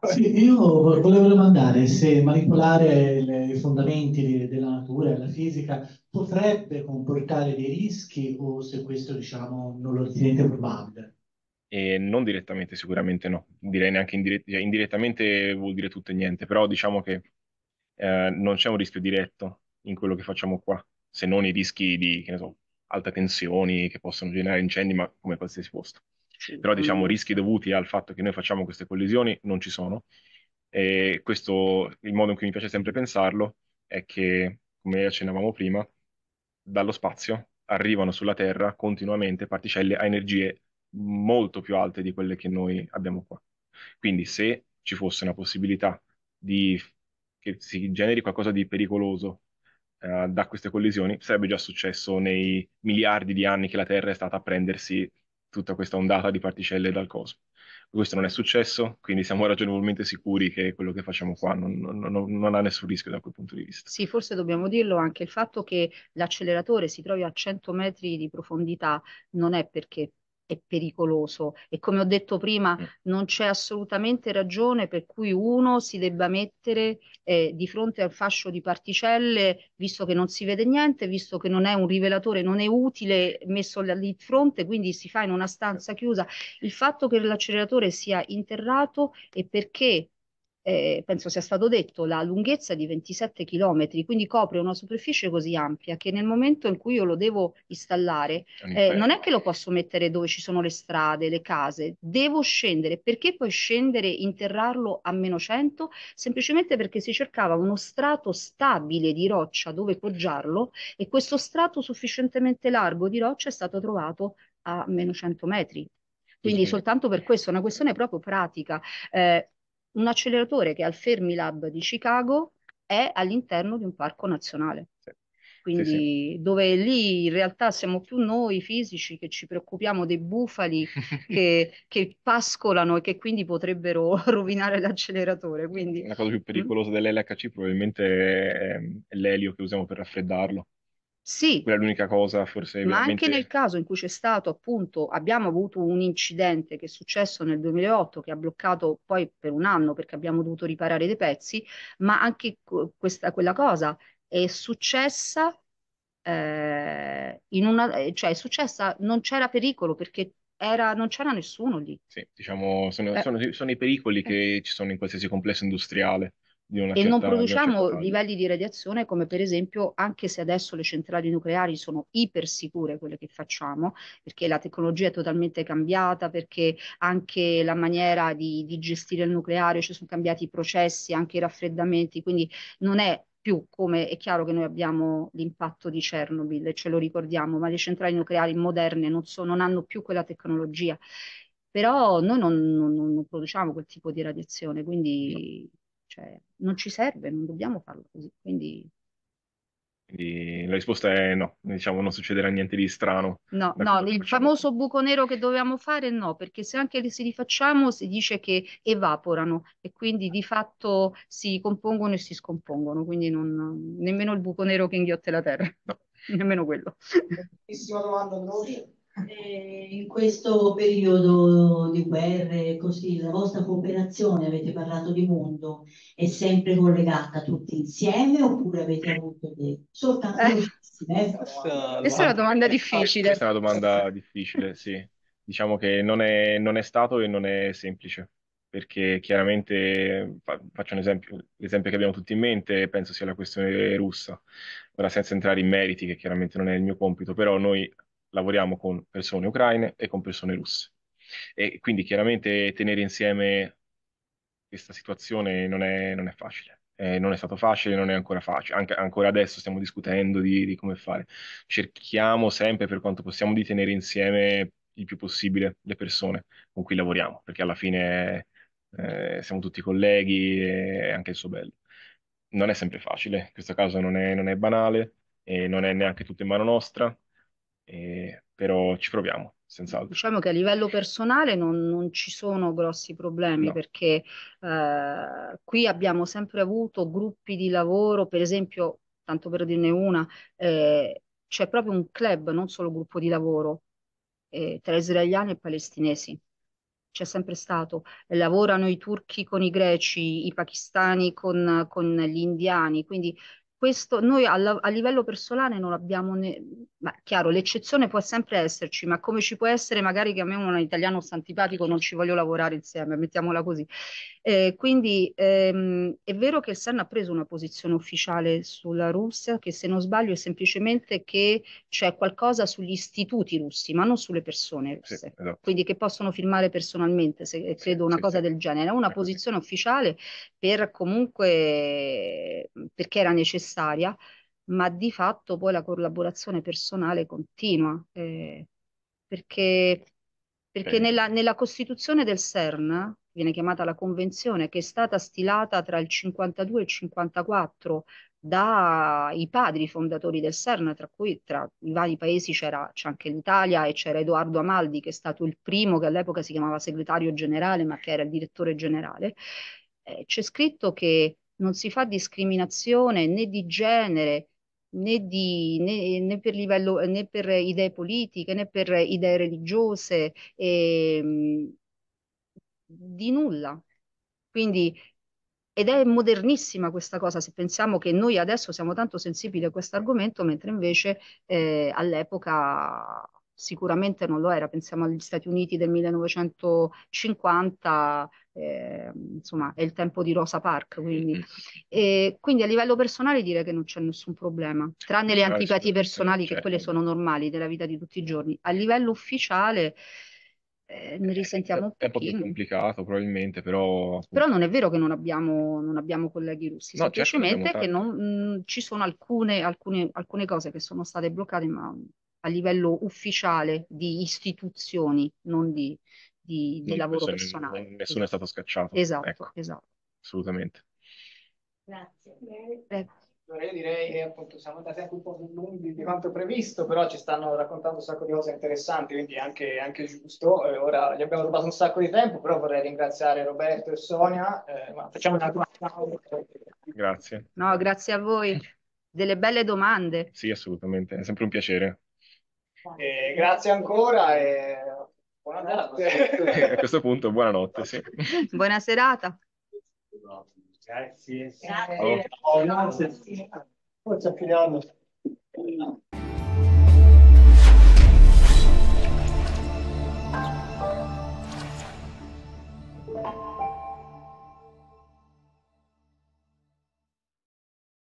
Sì, io volevo domandare se manipolare le, i fondamenti della natura e della fisica potrebbe comportare dei rischi o se questo, diciamo, non lo ritenete probabile. E non direttamente, sicuramente no. Direi neanche indirett- cioè, indirettamente vuol dire tutto e niente, però diciamo che eh, non c'è un rischio diretto in quello che facciamo qua, se non i rischi di, so, alte tensioni che possono generare incendi, ma come qualsiasi posto. Però diciamo rischi dovuti al fatto che noi facciamo queste collisioni non ci sono. E questo, il modo in cui mi piace sempre pensarlo, è che, come accennavamo prima, dallo spazio arrivano sulla Terra continuamente particelle a energie molto più alte di quelle che noi abbiamo qua. Quindi se ci fosse una possibilità di che si generi qualcosa di pericoloso eh, da queste collisioni, sarebbe già successo nei miliardi di anni che la Terra è stata a prendersi tutta questa ondata di particelle dal cosmo. Questo non è successo, quindi siamo ragionevolmente sicuri che quello che facciamo qua non, non, non, ha nessun rischio da quel punto di vista. Sì, forse dobbiamo dirlo anche il fatto che l'acceleratore si trovi a 100 metri di profondità non è perché è pericoloso e come ho detto prima mm. non c'è assolutamente ragione per cui uno si debba mettere eh, di fronte al fascio di particelle visto che non si vede niente, visto che non è un rivelatore, non è utile messo lì di fronte, quindi si fa in una stanza chiusa. Il fatto che l'acceleratore sia interrato è perché eh, penso sia stato detto, la lunghezza di 27 chilometri, quindi copre una superficie così ampia che nel momento in cui io lo devo installare, eh, non è che lo posso mettere dove ci sono le strade, le case, devo scendere. Perché poi scendere, interrarlo a meno 100? Semplicemente perché si cercava uno strato stabile di roccia dove poggiarlo e questo strato sufficientemente largo di roccia è stato trovato a meno 100 metri. Quindi soltanto per questo è una questione proprio pratica. Eh, un acceleratore che è al Fermilab di Chicago è all'interno di un parco nazionale. Sì. Quindi sì, sì. dove lì in realtà siamo più noi fisici che ci preoccupiamo dei bufali (laughs) che, che, pascolano e che quindi potrebbero (laughs) rovinare l'acceleratore. Quindi... La cosa più mm. pericolosa dell'LHC probabilmente è ehm, l'elio che usiamo per raffreddarlo. Sì. Quella è l'unica cosa forse. Ma anche nel caso in cui c'è stato appunto, abbiamo avuto un incidente che è successo nel 2008 che ha bloccato poi per un anno perché abbiamo dovuto riparare dei pezzi, ma anche questa, quella cosa è successa, eh, in una, eh, cioè è successa, non c'era pericolo perché era, non c'era nessuno lì. Sì, diciamo, sono, eh. sono, sono i pericoli eh. che ci sono in qualsiasi complesso industriale e non produciamo livelli di radiazione come per esempio anche se adesso le centrali nucleari sono ipersicure quelle che facciamo perché la tecnologia è totalmente cambiata perché anche la maniera di, di gestire il nucleare ci cioè sono cambiati i processi anche i raffreddamenti quindi non è più come è chiaro che noi abbiamo l'impatto di Chernobyl ce lo ricordiamo ma le centrali nucleari moderne non, so, non hanno più quella tecnologia però noi non, non, non produciamo quel tipo di radiazione quindi cioè non ci serve, non dobbiamo farlo così, quindi... Quindi la risposta è no, diciamo non succederà niente di strano. No, no il famoso buco nero che dovevamo fare no, perché se anche li si rifacciamo si dice che evaporano e quindi di fatto si compongono e si scompongono, quindi non, nemmeno il buco nero che inghiotte la terra, no. (laughs) nemmeno quello. Bellissima domanda veloce eh, in questo periodo di guerre, così, la vostra cooperazione, avete parlato di mondo, è sempre collegata tutti insieme oppure avete avuto dei... soltanto... Eh. Eh? Questa è una domanda difficile. Questa è una domanda difficile, sì. Diciamo che non è, non è stato e non è semplice perché chiaramente faccio un esempio, l'esempio che abbiamo tutti in mente penso sia la questione russa, ora senza entrare in meriti che chiaramente non è il mio compito, però noi lavoriamo con persone ucraine e con persone russe. E quindi chiaramente tenere insieme questa situazione non è, non è facile. Eh, non è stato facile, non è ancora facile, Anc- ancora adesso stiamo discutendo di, di, come fare. Cerchiamo sempre, per quanto possiamo, di tenere insieme il più possibile le persone con cui lavoriamo, perché alla fine eh, siamo tutti colleghi e anche il suo bello. Non è sempre facile, in questo caso non è, non è banale, non è neanche tutto in mano nostra, eh, però ci proviamo. Senz'altro. Diciamo che a livello personale non, non ci sono grossi problemi no. perché eh, qui abbiamo sempre avuto gruppi di lavoro, per esempio, tanto per dirne una, eh, c'è proprio un club, non solo gruppo di lavoro, eh, tra israeliani e palestinesi. C'è sempre stato, eh, lavorano i turchi con i greci, i pakistani con, con gli indiani, quindi questo noi alla, a livello personale non abbiamo, ne... Beh, chiaro, l'eccezione può sempre esserci, ma come ci può essere magari che a me un italiano antipatico non ci voglio lavorare insieme, mettiamola così. Eh, quindi ehm, è vero che il SEN ha preso una posizione ufficiale sulla Russia, che se non sbaglio è semplicemente che c'è qualcosa sugli istituti russi, ma non sulle persone russe, sì, esatto. quindi che possono firmare personalmente, se, credo una sì, cosa sì. del genere. Una posizione ufficiale per comunque, perché era necessario necessaria, ma di fatto poi la collaborazione personale continua, eh, perché, perché nella, nella Costituzione del CERN, viene chiamata la Convenzione, che è stata stilata tra il 52 e il 54 dai padri fondatori del CERN, tra cui tra i vari paesi c'era, c'è anche l'Italia e c'era Edoardo Amaldi, che è stato il primo che all'epoca si chiamava segretario generale, ma che era il direttore generale, eh, c'è scritto che non si fa discriminazione né di genere né, di, né, né, per livello, né per idee politiche né per idee religiose, eh, di nulla. Quindi, ed è modernissima questa cosa, se pensiamo che noi adesso siamo tanto sensibili a questo argomento, mentre invece eh, all'epoca sicuramente non lo era. Pensiamo agli Stati Uniti del 1950 Ehm, insomma, è il tempo di Rosa Parks, Quindi. E, quindi a livello personale direi che non c'è nessun problema, tranne le certo, antipatie certo, personali, che quelle certo. sono normali della vita di tutti i giorni. A livello ufficiale. Eh, ne eh, risentiamo un po'. È un po' più complicato probabilmente, però... Però non è vero che non abbiamo, non abbiamo colleghi russi, no, semplicemente certo che non, mh, mm, ci sono alcune, alcune, alcune, cose che sono state bloccate, ma a livello ufficiale di istituzioni, non di, di, del lavoro personale. Nessuno è stato scacciato. Esatto, ecco. esatto. Assolutamente. Grazie. Eh. Allora io direi che appunto siamo andati anche un po' più lunghi di quanto previsto, però ci stanno raccontando un sacco di cose interessanti, quindi anche, anche giusto. Eh, ora gli abbiamo rubato un sacco di tempo, però vorrei ringraziare Roberto e Sonia. Eh, ma facciamo una domanda. Grazie. No, grazie a voi. Delle belle domande. Sì, assolutamente, è sempre un piacere. Eh, grazie ancora e Buonanotte. A questo punto, buonanotte. Sì. (laughs) Buona serata. Grazie. Grazie. Oh. Grazie. Forza fine